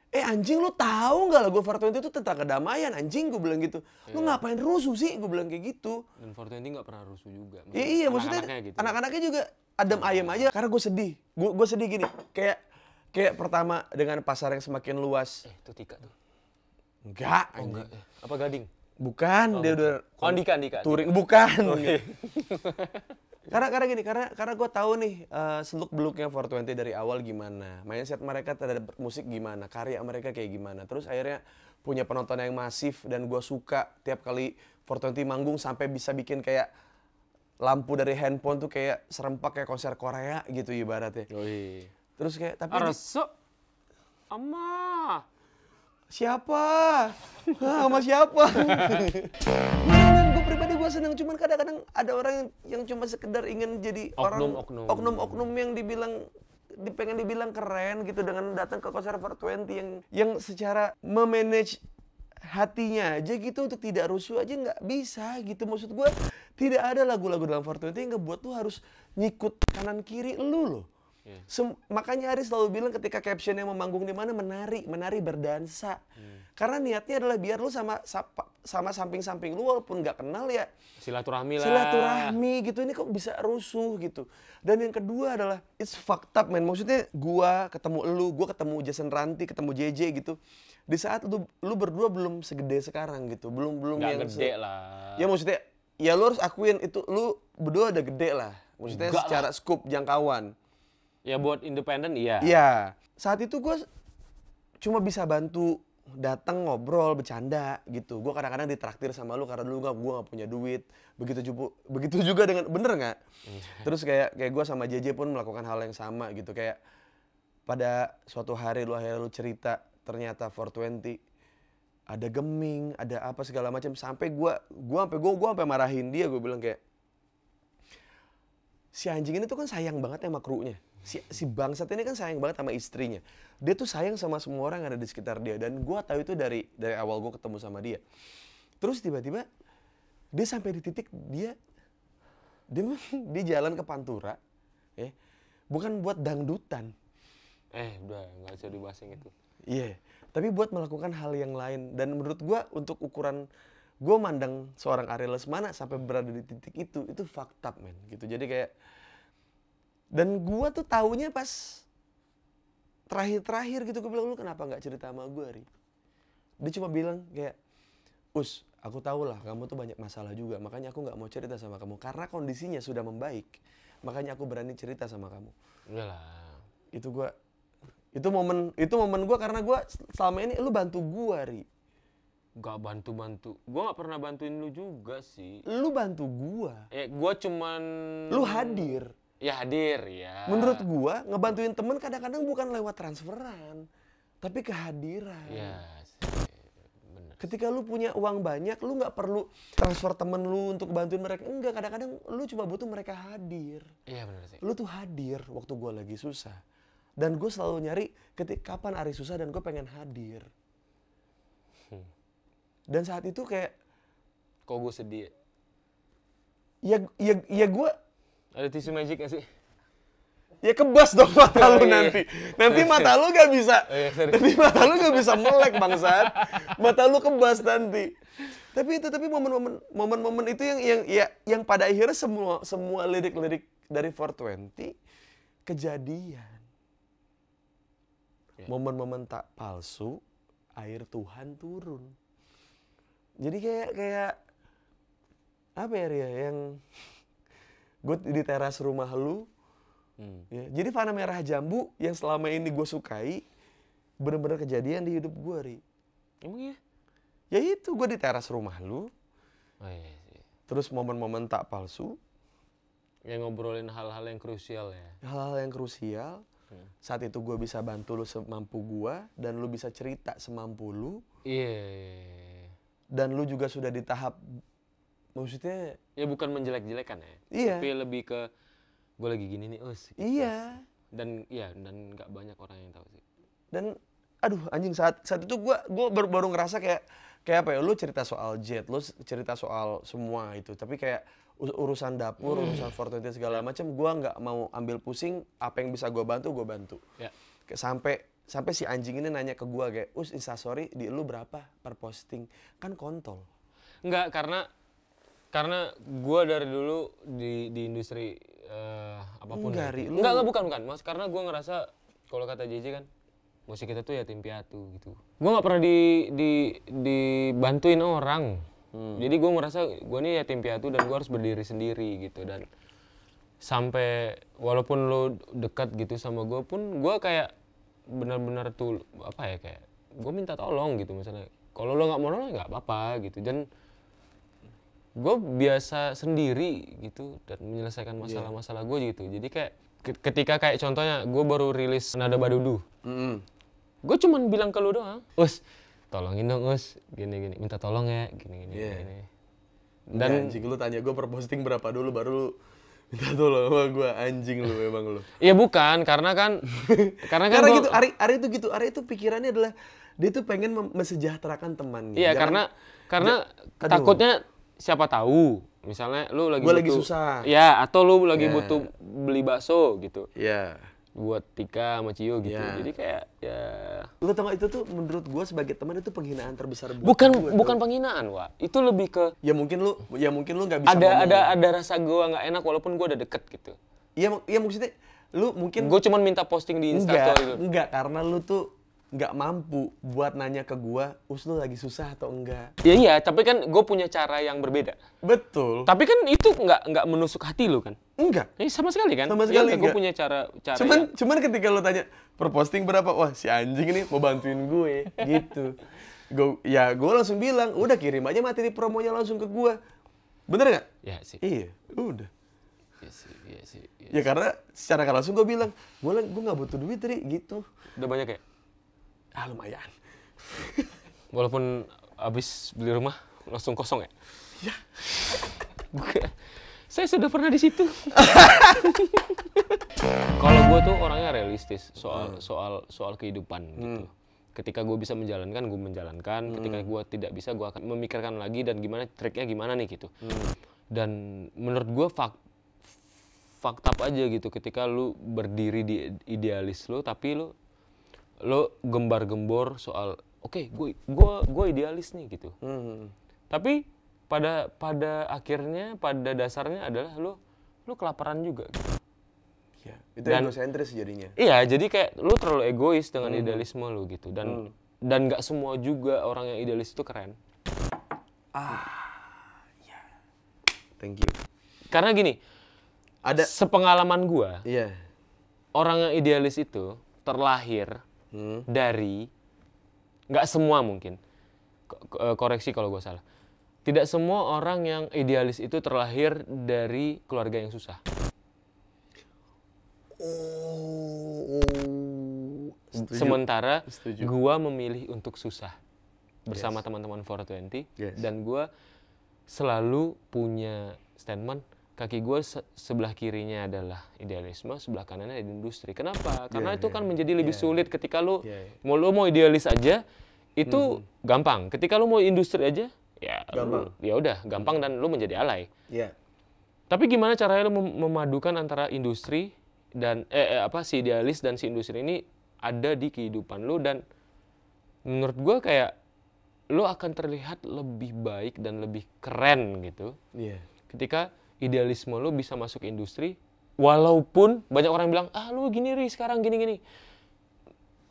eh anjing lu tahu nggak lagu 420 itu tentang kedamaian anjing gue bilang gitu yeah. lu iya. ngapain rusuh sih gue bilang kayak gitu dan 420 nggak pernah rusuh juga Iya iya iya maksudnya anak-anaknya, gitu. anak-anaknya juga adem ayem aja iya. karena gue sedih gue gue sedih gini kayak kayak pertama dengan pasar yang semakin luas eh itu tika tuh enggak oh, enggak apa gading Bukan, oh. dia udah oh, Andika, Andika. Touring, bukan. Okay. Oh, iya. karena karena gini, karena karena gue tahu nih uh, seluk beluknya 420 dari awal gimana, mindset mereka terhadap musik gimana, karya mereka kayak gimana, terus akhirnya punya penonton yang masif dan gue suka tiap kali 420 manggung sampai bisa bikin kayak lampu dari handphone tuh kayak serempak kayak konser Korea gitu ibaratnya. iya. Terus kayak tapi Arso. Ah, Ama siapa? Hah, sama siapa? Mendingan gue pribadi gue seneng, cuman kadang-kadang ada orang yang, cuma sekedar ingin jadi oknum, orang oknum-oknum yang dibilang pengen dibilang keren gitu dengan datang ke konser for 20 yang yang secara memanage hatinya aja gitu untuk tidak rusuh aja nggak bisa gitu maksud gue tidak ada lagu-lagu dalam 420 yang ngebuat tuh harus nyikut kanan kiri lu loh Yeah. Iya. makanya Ari selalu bilang ketika captionnya memanggung di mana menari, menari berdansa. Yeah. Karena niatnya adalah biar lu sama sama samping-samping lu walaupun nggak kenal ya silaturahmi lah. Silaturahmi gitu ini kok bisa rusuh gitu. Dan yang kedua adalah it's fucked up man. Maksudnya gua ketemu lu, gua ketemu Jason Ranti, ketemu JJ gitu. Di saat lu lu berdua belum segede sekarang gitu. Belum belum gak yang gede lah. Ya maksudnya ya lu harus akuin itu lu berdua udah gede lah. Maksudnya Enggak secara lah. scope jangkauan Ya buat independen iya. Iya. Saat itu gue cuma bisa bantu datang ngobrol bercanda gitu gue kadang-kadang ditraktir sama lu karena dulu gak gue gak punya duit begitu juga begitu juga dengan bener nggak hmm. terus kayak kayak gue sama JJ pun melakukan hal yang sama gitu kayak pada suatu hari lu akhirnya lu cerita ternyata 420 ada geming ada apa segala macam sampai gue gue sampai gue gue sampai marahin dia gue bilang kayak si anjing ini tuh kan sayang banget ya sama krunya si, si bangsat ini kan sayang banget sama istrinya. Dia tuh sayang sama semua orang yang ada di sekitar dia. Dan gue tahu itu dari dari awal gue ketemu sama dia. Terus tiba-tiba dia sampai di titik dia dia dia jalan ke Pantura, ya bukan buat dangdutan. Eh udah nggak usah dibahas yang itu. Iya, yeah. tapi buat melakukan hal yang lain. Dan menurut gue untuk ukuran gue mandang seorang Ariel mana sampai berada di titik itu itu fakta men gitu. Jadi kayak dan gua tuh tahunya pas terakhir-terakhir gitu gue bilang lu kenapa nggak cerita sama gue Ri? Dia cuma bilang kayak Us, aku tahu lah kamu tuh banyak masalah juga makanya aku nggak mau cerita sama kamu karena kondisinya sudah membaik makanya aku berani cerita sama kamu. enggak lah. Itu gue itu momen itu momen gue karena gue selama ini lu bantu gue Ri. Gak bantu bantu, gue gak pernah bantuin lu juga sih. Lu bantu gue. eh gue cuman. Lu hadir Ya hadir ya. Menurut gua ngebantuin temen kadang-kadang bukan lewat transferan, tapi kehadiran. Ya sih. Bener. Ketika lu punya uang banyak, lu nggak perlu transfer temen lu untuk bantuin mereka. Enggak, kadang-kadang lu cuma butuh mereka hadir. Iya benar sih. Lu tuh hadir waktu gua lagi susah. Dan gue selalu nyari ketika kapan Ari susah dan gue pengen hadir. Hmm. Dan saat itu kayak... Kok gue sedih Ya, ya, ya gue ada tisu magic gak sih? Ya kebas dong mata oh, lu iya, iya. nanti. Oh, iya, nanti mata lu gak bisa. nanti mata lu gak bisa melek bangsat. Mata lu kebas nanti. Tapi itu tapi momen-momen momen-momen itu yang yang ya yang pada akhirnya semua semua lirik-lirik dari 420 kejadian. Ya. Momen-momen tak palsu, air Tuhan turun. Jadi kayak kayak apa ya Ria yang gue di teras rumah lu hmm. ya, jadi fana merah jambu yang selama ini gue sukai bener-bener kejadian di hidup gue ri emang ya ya itu gue di teras rumah lu oh, iya, iya. iya. terus momen-momen tak palsu yang ngobrolin hal-hal yang krusial ya hal-hal yang krusial hmm. saat itu gue bisa bantu lu semampu gue dan lu bisa cerita semampu lu iya yeah. Iya, iya. dan lu juga sudah di tahap maksudnya ya bukan menjelek-jelekan ya iya. tapi lebih ke gue lagi gini nih us gitu. iya dan ya dan nggak banyak orang yang tahu sih dan aduh anjing saat saat itu gue gue baru baru ngerasa kayak kayak apa ya lu cerita soal jet lu cerita soal semua itu tapi kayak urusan dapur hmm. urusan fortuitas segala ya. macam gue nggak mau ambil pusing apa yang bisa gue bantu gue bantu ya. sampai sampai si anjing ini nanya ke gue kayak us instastory di lu berapa per posting kan kontol Enggak, karena karena gue dari dulu di di industri uh, apapun enggak, dari enggak, enggak bukan bukan mas karena gue ngerasa kalau kata JJ kan musik kita tuh ya tim piatu gitu gue nggak pernah di di dibantuin orang hmm. jadi gue merasa gue nih ya tim piatu dan gue harus berdiri sendiri gitu dan sampai walaupun lo dekat gitu sama gue pun gue kayak benar-benar tuh apa ya kayak gue minta tolong gitu misalnya kalau lo nggak mau nolong nggak apa-apa gitu dan gue biasa sendiri gitu dan menyelesaikan masalah-masalah gue gitu jadi kayak ketika kayak contohnya gue baru rilis nada hmm. badudu mm -hmm. gue cuman bilang ke lu doang us tolongin dong us gini gini minta tolong ya gini gini, yeah. gini. Iya, dan ya, anjing lu tanya gue per posting berapa dulu baru minta tolong sama gue anjing lu memang lu iya bukan karena kan karena kan karena gua... gitu Ari Ari itu gitu Ari itu pikirannya adalah dia tuh pengen mesejahterakan temannya iya karena karena takutnya siapa tahu misalnya lu lagi gua butuh, lagi susah ya atau lu lagi yeah. butuh beli bakso gitu ya yeah. buat Tika sama Cio gitu yeah. jadi kayak ya lu tau itu tuh menurut gua sebagai teman itu penghinaan terbesar buat bukan gua, bukan tuh. penghinaan wa itu lebih ke ya mungkin lu ya mungkin lu nggak bisa ada ngomong. ada ada rasa gua nggak enak walaupun gua udah deket gitu iya ya maksudnya lu mungkin gua cuman minta posting di Instagram enggak, enggak karena lu tuh nggak mampu buat nanya ke gue, Us lu lagi susah atau enggak? Iya iya, tapi kan gue punya cara yang berbeda. Betul. Tapi kan itu nggak nggak menusuk hati lu kan? Enggak. Eh, sama sekali kan? Sama iya, sekali. Ya, gue punya cara cara. Cuman yang... cuman ketika lo tanya proposting berapa, wah si anjing ini mau bantuin gue, gitu. Gue ya gue langsung bilang, udah kirim aja materi promonya langsung ke gue. Bener nggak? Iya sih. Iya, udah. Iya sih, iya sih. Iya ya, karena secara langsung gue bilang, gue gue nggak butuh duit, tri gitu. Udah banyak ya? ah lumayan walaupun habis beli rumah langsung kosong ya iya saya sudah pernah di situ kalau gue tuh orangnya realistis soal hmm. soal soal kehidupan hmm. gitu ketika gue bisa menjalankan gue menjalankan hmm. ketika gue tidak bisa gue akan memikirkan lagi dan gimana triknya gimana nih gitu hmm. dan menurut gue fak fakta aja gitu ketika lu berdiri di idealis lu tapi lu lo gembar-gembor soal oke okay, gue gue idealis nih gitu hmm. tapi pada pada akhirnya pada dasarnya adalah lo lo kelaparan juga gitu. ya, itu dan, egocentris jadinya iya jadi kayak lo terlalu egois dengan hmm. idealisme lo gitu dan hmm. dan nggak semua juga orang yang idealis itu keren ah ya thank you karena gini ada sepengalaman gue yeah. orang yang idealis itu terlahir hmm. dari nggak semua mungkin eh, koreksi kalau gue salah tidak semua orang yang idealis itu terlahir dari keluarga yang susah oh, oh. setuju. sementara gue memilih untuk susah bersama teman-teman yes. 420 yes. dan gue selalu punya statement kaki gue se sebelah kirinya adalah idealisme, sebelah kanannya adalah industri. Kenapa? Iya, Karena yeah, itu yeah, kan menjadi lebih yeah, iya. sulit ketika lo yeah, yeah. mau lu mau idealis aja itu hmm. gampang. Ketika lo mau industri aja ya ya udah gampang dan lo menjadi alay. Yeah. Tapi gimana caranya lo mem memadukan antara industri dan eh, eh apa si idealis dan si industri ini ada di kehidupan lo dan menurut gue kayak lo akan terlihat lebih baik dan lebih keren gitu. Yeah. Ketika idealisme lo bisa masuk industri walaupun banyak orang bilang ah lo gini ri sekarang gini gini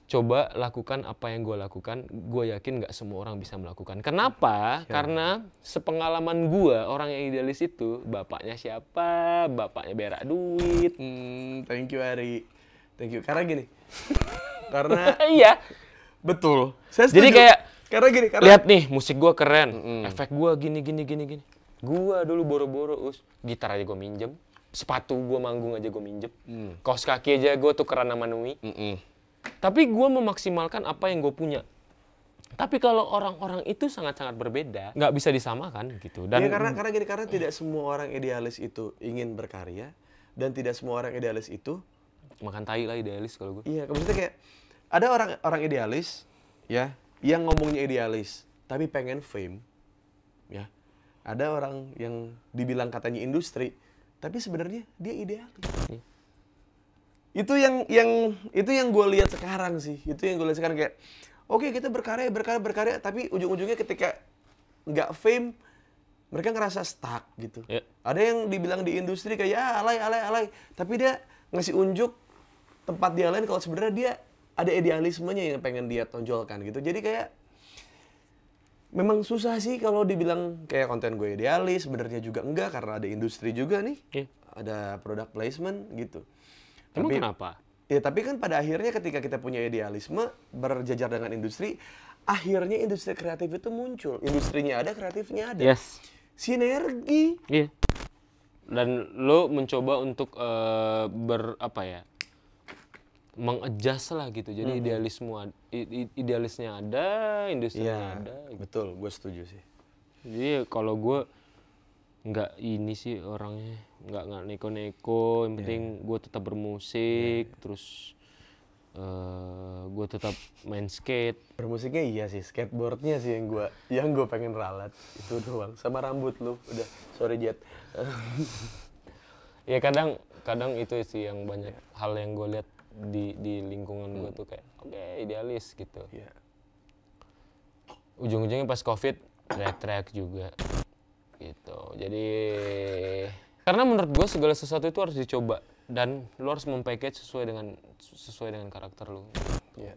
coba lakukan apa yang gue lakukan gue yakin nggak semua orang bisa melakukan kenapa ya. karena sepengalaman gue orang yang idealis itu bapaknya siapa bapaknya berak duit hmm, thank you Ari thank you karena gini karena iya betul Saya jadi kayak karena gini karena... lihat nih musik gue keren mm. efek gue gini gini gini gini Gua dulu boro-boro us gitar aja gue minjem, sepatu gue manggung aja gue minjem, mm. kaos kaki aja gue tuh sama Nui. Mm -mm. Tapi gue memaksimalkan apa yang gue punya. Tapi kalau orang-orang itu sangat-sangat berbeda, nggak bisa disamakan gitu. Dan ya, karena karena gini karena tidak semua orang idealis itu ingin berkarya dan tidak semua orang idealis itu makan tai lah idealis kalau gue. Iya, maksudnya kayak ada orang orang idealis ya yang ngomongnya idealis tapi pengen fame ya ada orang yang dibilang katanya industri tapi sebenarnya dia idealis hmm. itu yang yang itu yang gue lihat sekarang sih itu yang gue lihat sekarang kayak oke okay, kita berkarya berkarya berkarya tapi ujung-ujungnya ketika nggak fame mereka ngerasa stuck gitu yeah. ada yang dibilang di industri kayak ya alay alay alay tapi dia ngasih unjuk tempat dia lain kalau sebenarnya dia ada idealismenya yang pengen dia tonjolkan gitu jadi kayak memang susah sih kalau dibilang kayak konten gue idealis sebenarnya juga enggak karena ada industri juga nih yeah. ada product placement gitu Emang tapi kenapa ya tapi kan pada akhirnya ketika kita punya idealisme berjajar dengan industri akhirnya industri kreatif itu muncul industrinya ada kreatifnya ada yes. sinergi yeah. dan lo mencoba untuk uh, ber apa ya mengejas lah gitu. Jadi hmm. idealisme idealisnya ada, industri yeah, ada. Gitu. Betul, gue setuju sih. Jadi ya kalau gue nggak ini sih orangnya nggak nggak neko-neko yang iya. penting gue tetap bermusik yeah. terus uh, eh, gue tetap main skate bermusiknya iya sih skateboardnya sih yang gue yang gue pengen ralat itu doang sama rambut lu udah sorry jet ya kadang kadang itu sih yang banyak iya. hal yang gue lihat di di lingkungan hmm. gue tuh kayak oke okay, idealis gitu yeah. ujung-ujungnya pas covid retrek juga gitu jadi karena menurut gue segala sesuatu itu harus dicoba dan lo harus mempackage sesuai dengan sesuai dengan karakter lo yeah.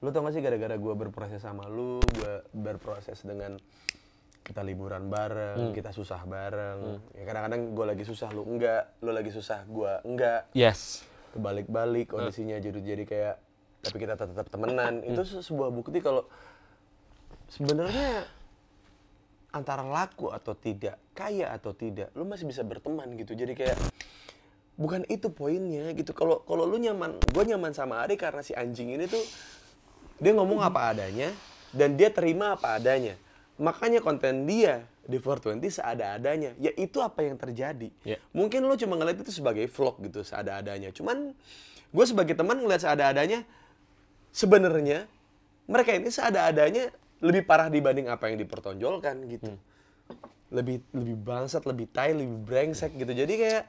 lo tau gak sih gara-gara gue berproses sama lu gue berproses dengan kita liburan bareng, hmm. kita susah bareng. Hmm. Ya kadang-kadang gue lagi susah lu enggak, lu lagi susah gue enggak. Yes kebalik-balik nah. kondisinya jadi jadi kayak tapi kita tetap temenan hmm. itu sebuah bukti kalau sebenarnya antara laku atau tidak kaya atau tidak lu masih bisa berteman gitu jadi kayak bukan itu poinnya gitu kalau kalau lu nyaman gue nyaman sama Ari karena si anjing ini tuh dia ngomong apa adanya dan dia terima apa adanya makanya konten dia di 420 seada-adanya. Ya itu apa yang terjadi. Yeah. Mungkin lo cuma ngeliat itu sebagai vlog gitu seada-adanya. Cuman gue sebagai teman ngeliat seada-adanya sebenarnya mereka ini seada-adanya lebih parah dibanding apa yang dipertonjolkan gitu. Hmm. Lebih lebih bangsat, lebih tai, lebih brengsek gitu. Jadi kayak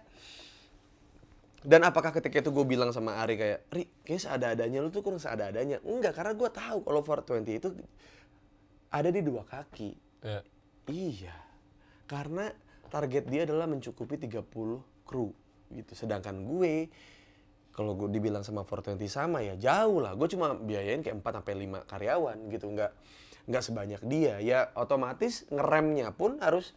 dan apakah ketika itu gue bilang sama Ari kayak, Ri, kayaknya seada-adanya lu tuh kurang seada-adanya. Enggak, karena gue tahu kalau 420 itu ada di dua kaki. Yeah. Iya. Karena target dia adalah mencukupi 30 kru gitu. Sedangkan gue kalau gue dibilang sama 420 sama ya jauh lah. Gue cuma biayain kayak 4 sampai 5 karyawan gitu, nggak nggak sebanyak dia. Ya otomatis ngeremnya pun harus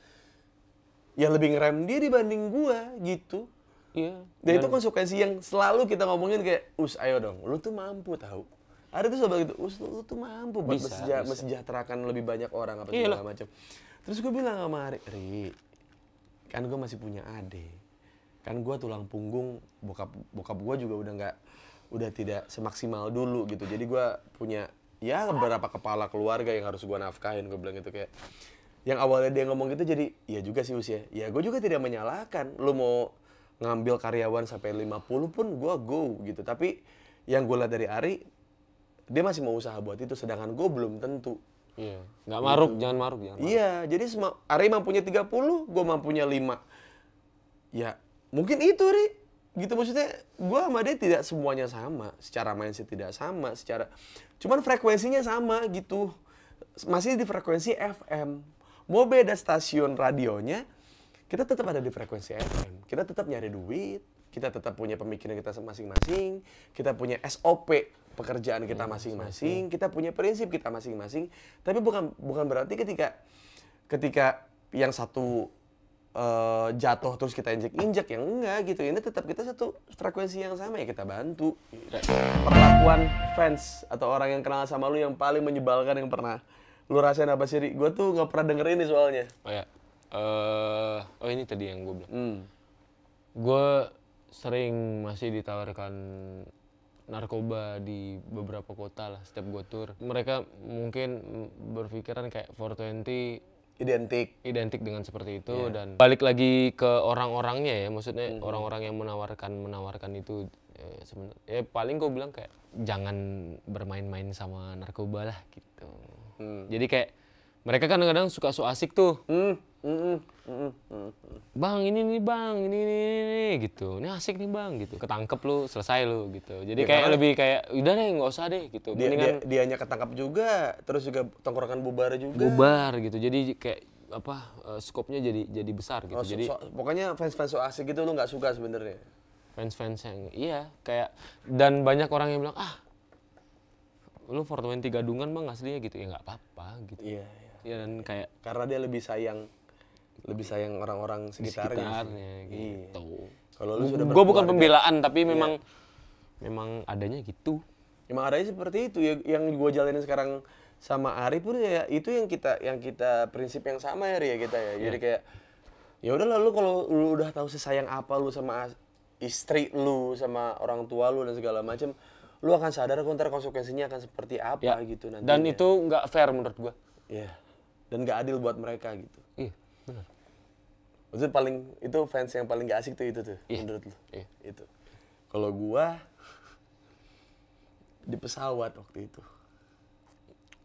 ya lebih ngerem dia dibanding gue gitu. Iya. Dan, dan itu konsekuensi yang selalu kita ngomongin kayak, "Us, ayo dong, lu tuh mampu tahu." Ada tuh sobat gitu, "Us, lu, tuh mampu buat bisa, bisa. mesejahterakan lebih banyak orang apa iya segala macam." Terus gue bilang sama Ari, Ri, kan gue masih punya ade. Kan gue tulang punggung bokap bokap gue juga udah gak, udah tidak semaksimal dulu gitu. Jadi gue punya ya beberapa kepala keluarga yang harus gue nafkahin. Gue bilang gitu kayak yang awalnya dia ngomong gitu jadi ya juga sih usia. Ya gue juga tidak menyalahkan. Lu mau ngambil karyawan sampai 50 pun gue go gitu. Tapi yang gue lihat dari Ari, dia masih mau usaha buat itu. Sedangkan gue belum tentu Iya. Nggak maruk, iya. jangan maruk, jangan iya, maruk. Iya, jadi Ari mampunya 30, gue mampunya 5. Ya, mungkin itu, Ri. Gitu maksudnya, gue sama dia tidak semuanya sama. Secara mindset tidak sama, secara... Cuman frekuensinya sama gitu. Masih di frekuensi FM. Mau beda stasiun radionya, kita tetap ada di frekuensi FM. Kita tetap nyari duit, kita tetap punya pemikiran kita masing-masing, kita punya SOP pekerjaan kita iya, masing-masing, kita punya prinsip kita masing-masing, tapi bukan bukan berarti ketika ketika yang satu uh, jatuh terus kita injek-injek yang enggak gitu. Ini tetap kita satu frekuensi yang sama ya kita bantu. Perlakuan fans atau orang yang kenal sama lu yang paling menyebalkan yang pernah lu rasain apa sih? Gue tuh nggak pernah denger ini soalnya. Oh ya. Uh, oh ini tadi yang gue bilang. Hmm. Gue sering masih ditawarkan narkoba di beberapa kota lah setiap gue tour. Mereka mungkin berpikiran kayak 420 identik identik dengan seperti itu yeah. dan balik lagi ke orang-orangnya ya maksudnya mm-hmm. orang-orang yang menawarkan menawarkan itu eh, ya, sebenarnya paling gue bilang kayak jangan bermain-main sama narkoba lah gitu mm. jadi kayak mereka kan kadang-kadang suka so asik tuh. Mm, mm, mm, bang ini nih bang, ini ini, ini gitu. Ini asik nih bang gitu. Ketangkep lu, selesai lu gitu. Jadi ya, kayak lebih kayak udah deh nggak usah deh gitu. Dia, Mendingan, dia dianya ketangkep juga, terus juga tongkrongan bubar juga. Bubar gitu. Jadi kayak apa uh, eh, skopnya jadi jadi besar gitu. Oh, so, jadi so, pokoknya fans-fans so asik gitu lu nggak suka sebenarnya. Fans-fans yang iya kayak dan banyak orang yang bilang ah lu 420 gadungan bang aslinya gitu ya nggak apa-apa gitu. Yeah iya ya dan kayak karena dia lebih sayang lebih sayang orang-orang sekitarnya. sekitarnya iya. gitu. Iya. Kalau lu sudah Gue bukan pembelaan tapi iya. memang iya. memang adanya gitu. Memang adanya seperti itu ya yang gue jalanin sekarang sama Ari pun ya itu yang kita yang kita prinsip yang sama ya Ria kita ya. Iya. Jadi kayak ya udah lu kalau lu udah tahu sesayang apa lu sama istri lu sama orang tua lu dan segala macam lu akan sadar kok ntar konsekuensinya akan seperti apa ya. gitu nanti. Dan itu nggak fair menurut gua. Iya. Yeah dan gak adil buat mereka gitu. Iya, benar. Maksud paling itu fans yang paling gak asik tuh itu tuh iya. menurut lu. Iya. Itu. Kalau gua di pesawat waktu itu.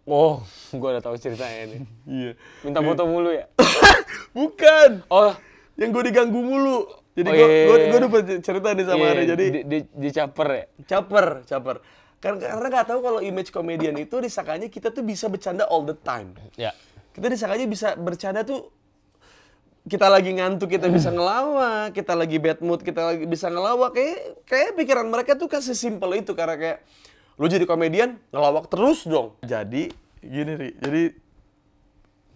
Oh, gua udah tahu ceritanya ini. iya. Minta foto mulu ya? Bukan. Oh, yang gua diganggu mulu. Jadi oh, gue iya, gua iya, gua iya. dapat cerita nih sama iya, hari. Jadi di, di, di caper ya? Caper, caper. Kan, karena karena gak tahu kalau image komedian itu disakanya kita tuh bisa bercanda all the time. Ya kita disangkanya bisa bercanda tuh kita lagi ngantuk kita bisa ngelawak, kita lagi bad mood kita lagi bisa ngelawak. Kayak kayak pikiran mereka tuh kan sesimpel itu karena kayak lu jadi komedian ngelawak terus dong. Jadi gini Ri, jadi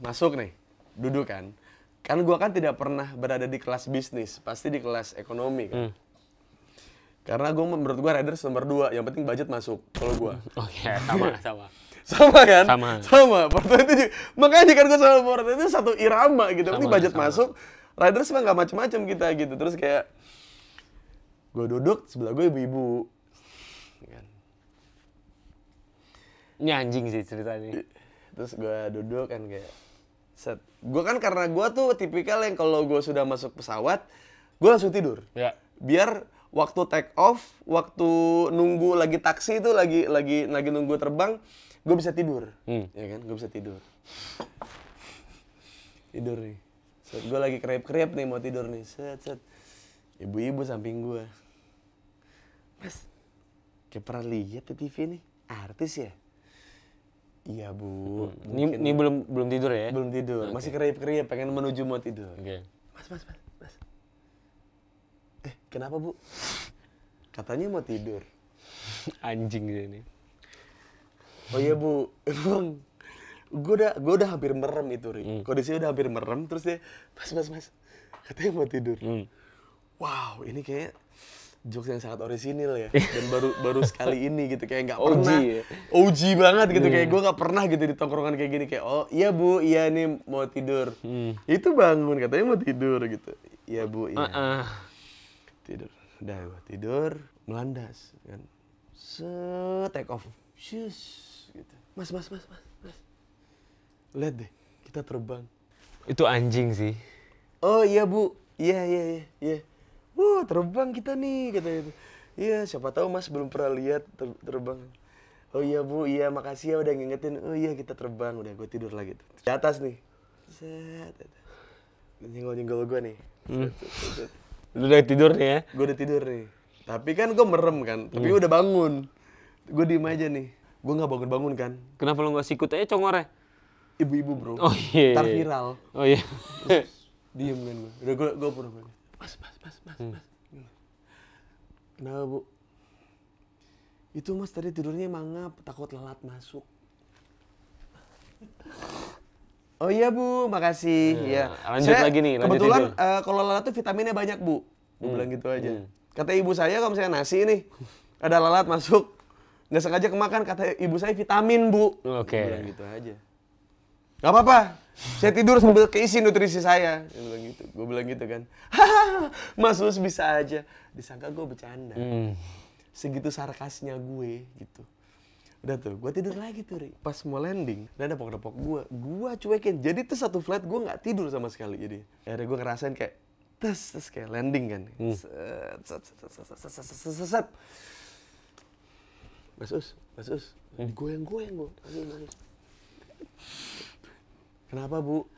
masuk nih, duduk kan. Kan gua kan tidak pernah berada di kelas bisnis, pasti di kelas ekonomi kan. Hmm. Karena gua menurut gua rider nomor dua yang penting budget masuk kalau gua Oke, okay, sama sama. Sama kan? Sama. Sama. Porto itu juga. Makanya kan gue sama Porto itu satu irama gitu. Sama, Ini budget sama. masuk, riders mah nggak macem-macem kita gitu. Terus kayak gue duduk sebelah gue ibu-ibu. Iya. Ini anjing sih ceritanya. Terus gue duduk kan kayak set. Gue kan karena gue tuh tipikal yang kalau gue sudah masuk pesawat, gue langsung tidur. Ya. Biar waktu take off, waktu nunggu lagi taksi itu lagi lagi lagi nunggu terbang, gue bisa tidur hmm. ya kan gue bisa tidur tidur nih set gue lagi kerip kerip nih mau tidur nih set set ibu-ibu samping gue mas kayak pernah lihat di TV nih artis ya Iya bu. Hmm. Ini, belum belum tidur ya? Belum tidur, okay. masih kerip kerip, pengen menuju mau tidur. Okay. Mas mas mas mas. Eh kenapa bu? Katanya mau tidur. Anjing ini oh iya bu emang gue udah gue udah hampir merem itu ri hmm. kondisinya udah hampir merem terus dia mas mas mas katanya mau tidur hmm. wow ini kayak jokes yang sangat orisinil ya dan baru baru sekali ini gitu kayak nggak pernah OG, ya? OG banget gitu hmm. kayak gue nggak pernah gitu di tongkrongan kayak gini kayak oh iya bu iya nih mau tidur hmm. itu bangun katanya mau tidur gitu iya bu iya uh -uh. tidur udah tidur melandas kan se take off Shush gitu mas mas mas mas mas lihat deh kita terbang itu anjing sih oh iya bu iya iya iya iya wow terbang kita nih kata itu iya siapa tahu mas belum pernah lihat ter terbang oh iya bu iya makasih ya udah ngingetin oh iya kita terbang udah gue tidur lagi tuh di atas nih set nyenggol nyenggol gue nih hmm. lu udah tidur nih ya gue udah tidur nih tapi kan gue merem kan tapi hmm. udah bangun gue diem aja nih gue nggak bangun bangun kan kenapa lo nggak sikut aja ya? ibu-ibu bro oh iya yeah. tar iya. viral oh iya yeah. diem kan gue udah gue gue pura mas mas mas mas hmm. mas kenapa bu itu mas tadi tidurnya mangap takut lalat masuk Oh iya bu, makasih. Ya, ya. Lanjut saya, lagi nih. Lanjut kebetulan uh, kalau lalat tuh vitaminnya banyak bu. Gue hmm. bilang gitu aja. Hmm. Kata ibu saya kalau misalnya nasi nih ada lalat masuk, nggak sengaja kemakan kata ibu saya vitamin bu oke okay. gitu aja nggak apa-apa saya tidur sambil keisi nutrisi saya dia bilang gitu gue bilang gitu kan mas Lus bisa aja disangka gue bercanda hmm. segitu sarkasnya gue gitu udah tuh gue tidur lagi tuh Ri. pas mau landing dan ada pokok-pokok gue gue cuekin jadi tuh satu flight gue nggak tidur sama sekali jadi akhirnya gue ngerasain kayak tes tes kayak landing kan hmm. set set set set set set set set Mas Us, Mas Us, hmm. goyang-goyang bu. Kenapa bu?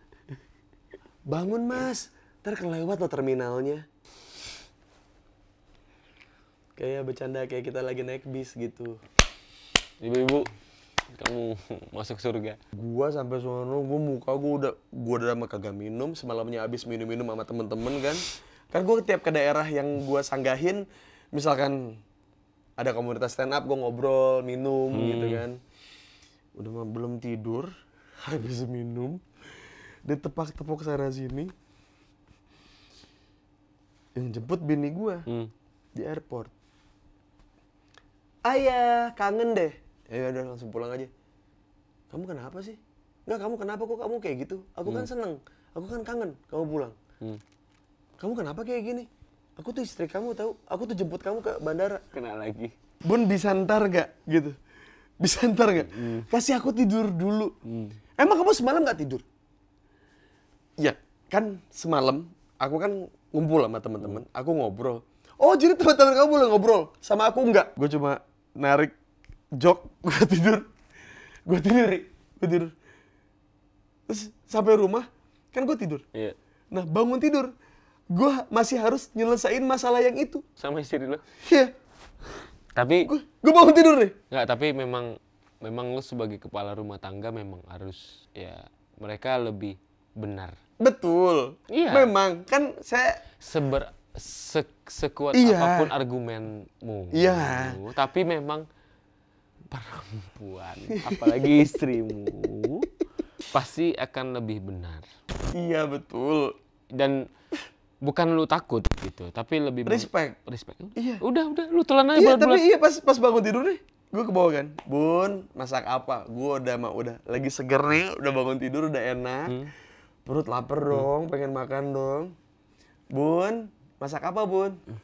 Bangun mas, ntar kelewat lo terminalnya. Kayak bercanda kayak kita lagi naik bis gitu. Ibu-ibu, kamu masuk surga. Gua sampai sono, gua muka gua udah gua udah lama kagak minum, semalamnya habis minum-minum sama temen-temen kan. Kan gua tiap ke daerah yang gua sanggahin, misalkan ada komunitas stand up gue ngobrol minum hmm. gitu kan udah mah belum tidur habis minum ditepak tepuk sana sini yang jemput bini gue hmm. di airport ayah kangen deh ya udah langsung pulang aja kamu kenapa sih nggak kamu kenapa kok kamu kayak gitu aku kan hmm. kan seneng aku kan kangen kamu pulang hmm. kamu kenapa kayak gini aku tuh istri kamu tahu aku tuh jemput kamu ke bandara kena lagi bun bisa ntar gak gitu bisa ntar gak hmm. kasih aku tidur dulu hmm. emang kamu semalam gak tidur ya kan semalam aku kan ngumpul sama teman-teman aku ngobrol oh jadi teman-teman kamu boleh ngobrol sama aku nggak gue cuma narik jok gue tidur gue tidur gue tidur terus sampai rumah kan gue tidur Iya. nah bangun tidur gue masih harus nyelesain masalah yang itu. Sama istri lo? Iya. Yeah. Tapi... Gue mau tidur nih. Enggak, tapi memang... Memang lo sebagai kepala rumah tangga memang harus... Ya, mereka lebih benar. Betul. Iya. Memang. Kan saya... Seber... Se sekuat iya. apapun argumenmu. Iya. Tapi memang perempuan, apalagi istrimu, pasti akan lebih benar. Iya, betul. Dan bukan lu takut gitu tapi lebih respect respect iya udah udah lu telan aja iya, bulat -bulat. tapi iya pas pas bangun tidur nih gue ke bawah kan bun masak apa gue udah mah udah lagi seger nih udah bangun tidur udah enak hmm. perut lapar hmm. dong pengen makan dong bun masak apa bun hmm.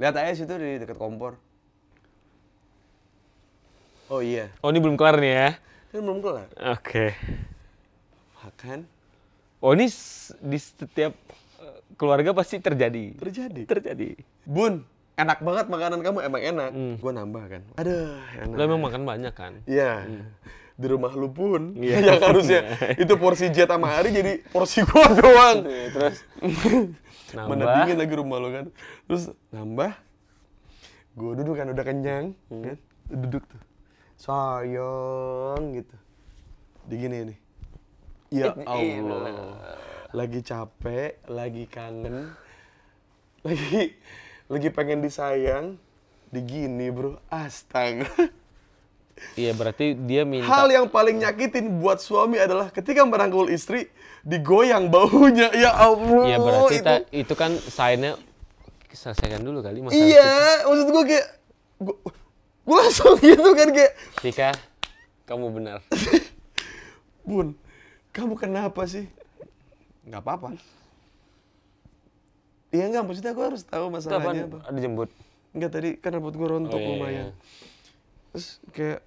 lihat aja situ di dekat kompor oh iya oh ini belum kelar nih ya ini belum kelar oke okay. makan oh ini di setiap keluarga pasti terjadi. Terjadi. Terjadi. Bun, enak banget makanan kamu emang enak. Hmm. Gue nambah kan. Aduh, enak. Lo emang makan banyak kan? Iya. Hmm. Di rumah lu pun ya, yang harusnya itu porsi jet sama hari jadi porsi gua doang. Iya, terus nambah. lagi rumah lo kan. Terus nambah. Gue duduk kan udah kenyang, hmm. kan? Duduk tuh. Sayang gitu. Digini nih. Ya Allah lagi capek, lagi kangen, lagi lagi pengen disayang, digini bro, astaga. Iya berarti dia minta. Hal yang paling nyakitin buat suami adalah ketika merangkul istri digoyang baunya ya Allah. Iya berarti itu, ta, itu kan sayangnya selesaikan dulu kali masalah. Iya itu. maksud gue kayak gue, gue langsung gitu kan kayak. Tika kamu benar. Bun kamu kenapa sih? nggak apa-apa. Iya nggak maksudnya gue harus tahu masalahnya apa. Ada jemput, Enggak tadi kan rambut gue rontok oh, iya, iya, lumayan. Iya. Terus kayak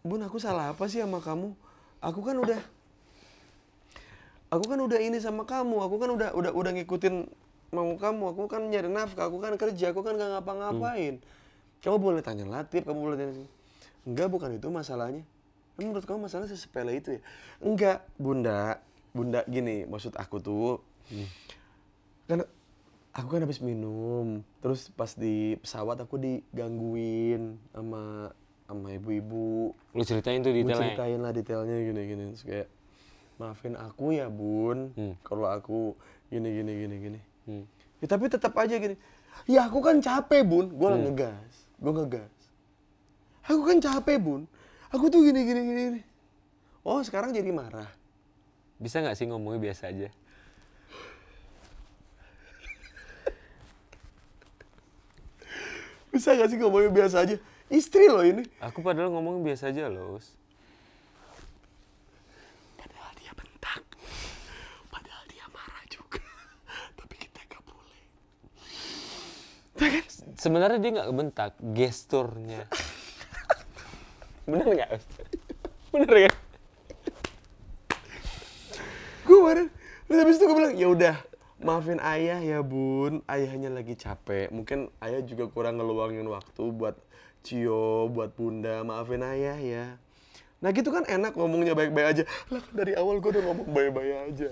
Bun aku salah apa sih sama kamu? Aku kan udah Aku kan udah ini sama kamu, aku kan udah udah udah ngikutin mau kamu, aku kan nyari nafkah, aku kan kerja, aku kan gak ngapa-ngapain. Hmm. Kamu boleh tanya Latif, kamu boleh tanya Enggak, bukan itu masalahnya. Menurut kamu masalahnya sepele itu ya? Enggak, Bunda bunda gini maksud aku tuh hmm. kan aku kan habis minum terus pas di pesawat aku digangguin sama sama ibu-ibu lu ceritain tuh detailnya lu ceritain lah detailnya gini gini kayak maafin aku ya bun hmm. kalau aku gini gini gini gini hmm. ya, tapi tetap aja gini ya aku kan capek bun gue hmm. ngegas gue ngegas aku kan capek bun aku tuh gini gini gini oh sekarang jadi marah bisa nggak sih ngomongnya biasa aja? Bisa nggak sih ngomongnya biasa aja? Istri lo ini. Aku padahal ngomongnya biasa aja loh. Nah kan, sebenarnya dia nggak bentak. Gesturnya. Bener nggak Bener kan? kemarin terus habis itu gue bilang ya udah maafin ayah ya bun ayahnya lagi capek mungkin ayah juga kurang ngeluangin waktu buat Cio buat bunda maafin ayah ya nah gitu kan enak ngomongnya baik-baik aja lah kan dari awal gue udah ngomong baik-baik aja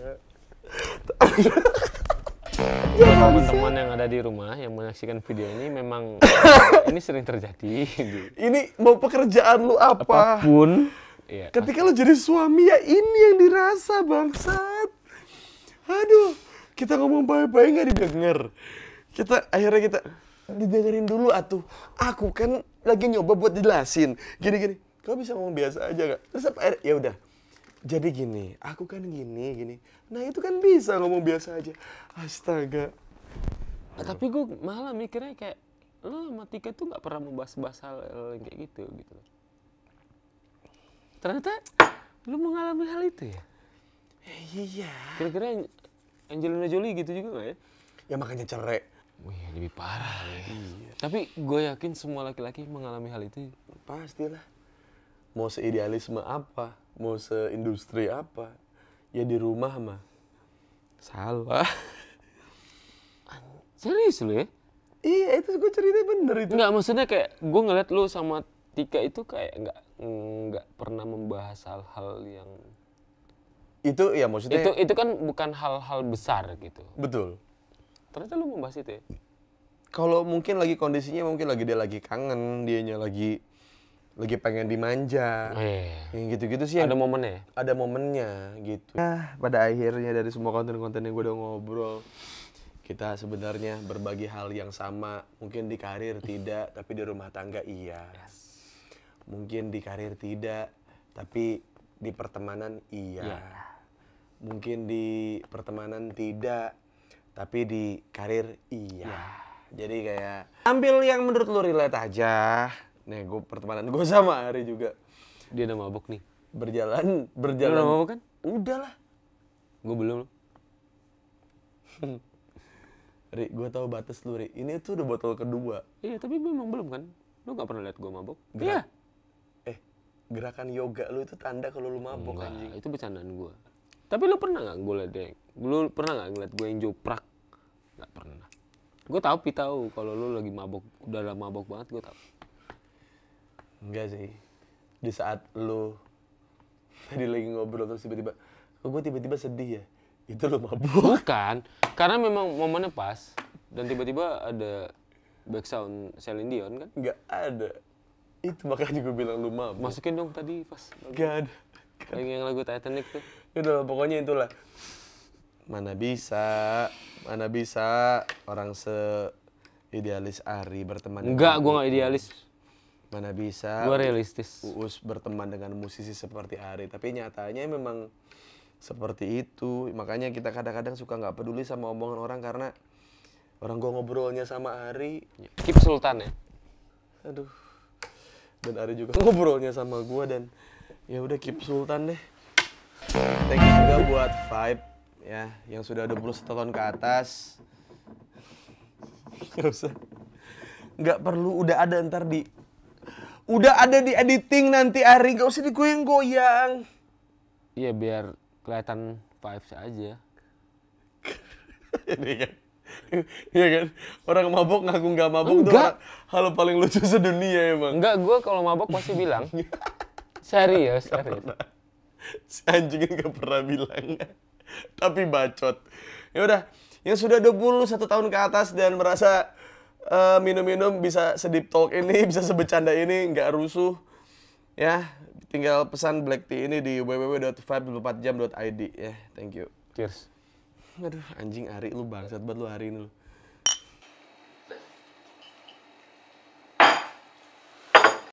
teman-teman yang ada di rumah yang menyaksikan video ini memang ini sering terjadi. Gitu. Ini mau pekerjaan lu apa? Apapun Iya. Ketika lo jadi suami ya ini yang dirasa bangsat. Aduh, kita ngomong baik-baik nggak didengar. Kita akhirnya kita didengerin dulu atuh. Aku kan lagi nyoba buat jelasin. Gini-gini, kau bisa ngomong biasa aja gak? Terus apa? Ya udah. Jadi gini, aku kan gini, gini. Nah itu kan bisa ngomong biasa aja. Astaga. Nah, Tapi gue malah mikirnya kayak lo sama Tika tuh gak pernah membahas-bahas hal, hal kayak gitu gitu loh ternyata lu mengalami hal itu ya eh, iya, iya kira-kira Angelina Jolie gitu juga gak ya ya makanya cerai Wih, ya, lebih parah ya. Iya. Tapi gue yakin semua laki-laki mengalami hal itu. Pastilah. Mau seidealisme apa, mau seindustri apa, ya di rumah mah. Salah. Serius lu ya? Iya, itu gue cerita bener itu. Enggak, maksudnya kayak gue ngeliat lu sama Tika itu kayak nggak nggak pernah membahas hal-hal yang itu ya maksudnya itu itu kan bukan hal-hal besar gitu betul ternyata lu membahas itu ya kalau mungkin lagi kondisinya mungkin lagi dia lagi kangen dianya lagi lagi pengen dimanja oh, iya, iya. yang gitu-gitu sih ada yang, momennya ya? ada momennya gitu nah pada akhirnya dari semua konten-konten yang gue udah ngobrol kita sebenarnya berbagi hal yang sama mungkin di karir tidak tapi di rumah tangga iya yes mungkin di karir tidak tapi di pertemanan iya Yeah. mungkin di pertemanan tidak tapi di karir iya Yeah. jadi kayak ambil yang menurut lu relate aja nih gue pertemanan gue sama Ari juga dia udah mabok nih berjalan berjalan udah mabuk kan udah lah gue belum Ri, gue tahu batas lu, Ri. Ini tuh udah botol kedua. Iya, tapi memang belum kan? Lu gak pernah lihat gue mabok? Iya gerakan yoga lu itu tanda kalau lu mabok Enggak, anjing. itu bercandaan gue. Tapi lu pernah nggak gue liat Lu pernah nggak ngeliat gue yang joprak? Nggak pernah. Gue tau, pi tahu kalau lu lagi mabok, udah lama mabok banget gue tau. Enggak sih. Di saat lu tadi lagi ngobrol terus tiba-tiba, kok gue tiba-tiba sedih ya? Itu lu mabok? Bukan, karena memang momennya pas dan tiba-tiba ada background Celine Dion kan? enggak ada itu makanya gue bilang lu mabuk masukin dong tadi pas gak ada yang, yang lagu Titanic tuh udah pokoknya itulah mana bisa mana bisa orang se idealis Ari berteman enggak gue nggak idealis mana bisa gue realistis Uus berteman dengan musisi seperti Ari tapi nyatanya memang seperti itu makanya kita kadang-kadang suka nggak peduli sama omongan orang karena orang gue ngobrolnya sama Ari iya. keep Sultan ya aduh dan ada juga ngobrolnya sama gue dan ya udah keep Sultan deh thank you juga buat Vibe ya yang sudah ada 21 tahun ke atas nggak usah nggak perlu udah ada ntar di udah ada di editing nanti Ari nggak usah digoyang goyang iya biar kelihatan vibes aja ini kan Iya kan? Orang mabok ngaku nggak mabok Enggak. tuh orang, hal paling lucu sedunia emang. Enggak, gue kalau mabok pasti bilang. serius, serius. Pernah. anjing pernah bilang. Tapi bacot. Ya udah, yang sudah 21 tahun ke atas dan merasa eh, minum-minum uh, bisa sedip talk ini, bisa sebecanda ini, nggak rusuh. Ya, tinggal pesan black tea ini di www54 jamid ya. Thank you. Cheers aduh anjing Ari lu bangsat banget lu hari ini lu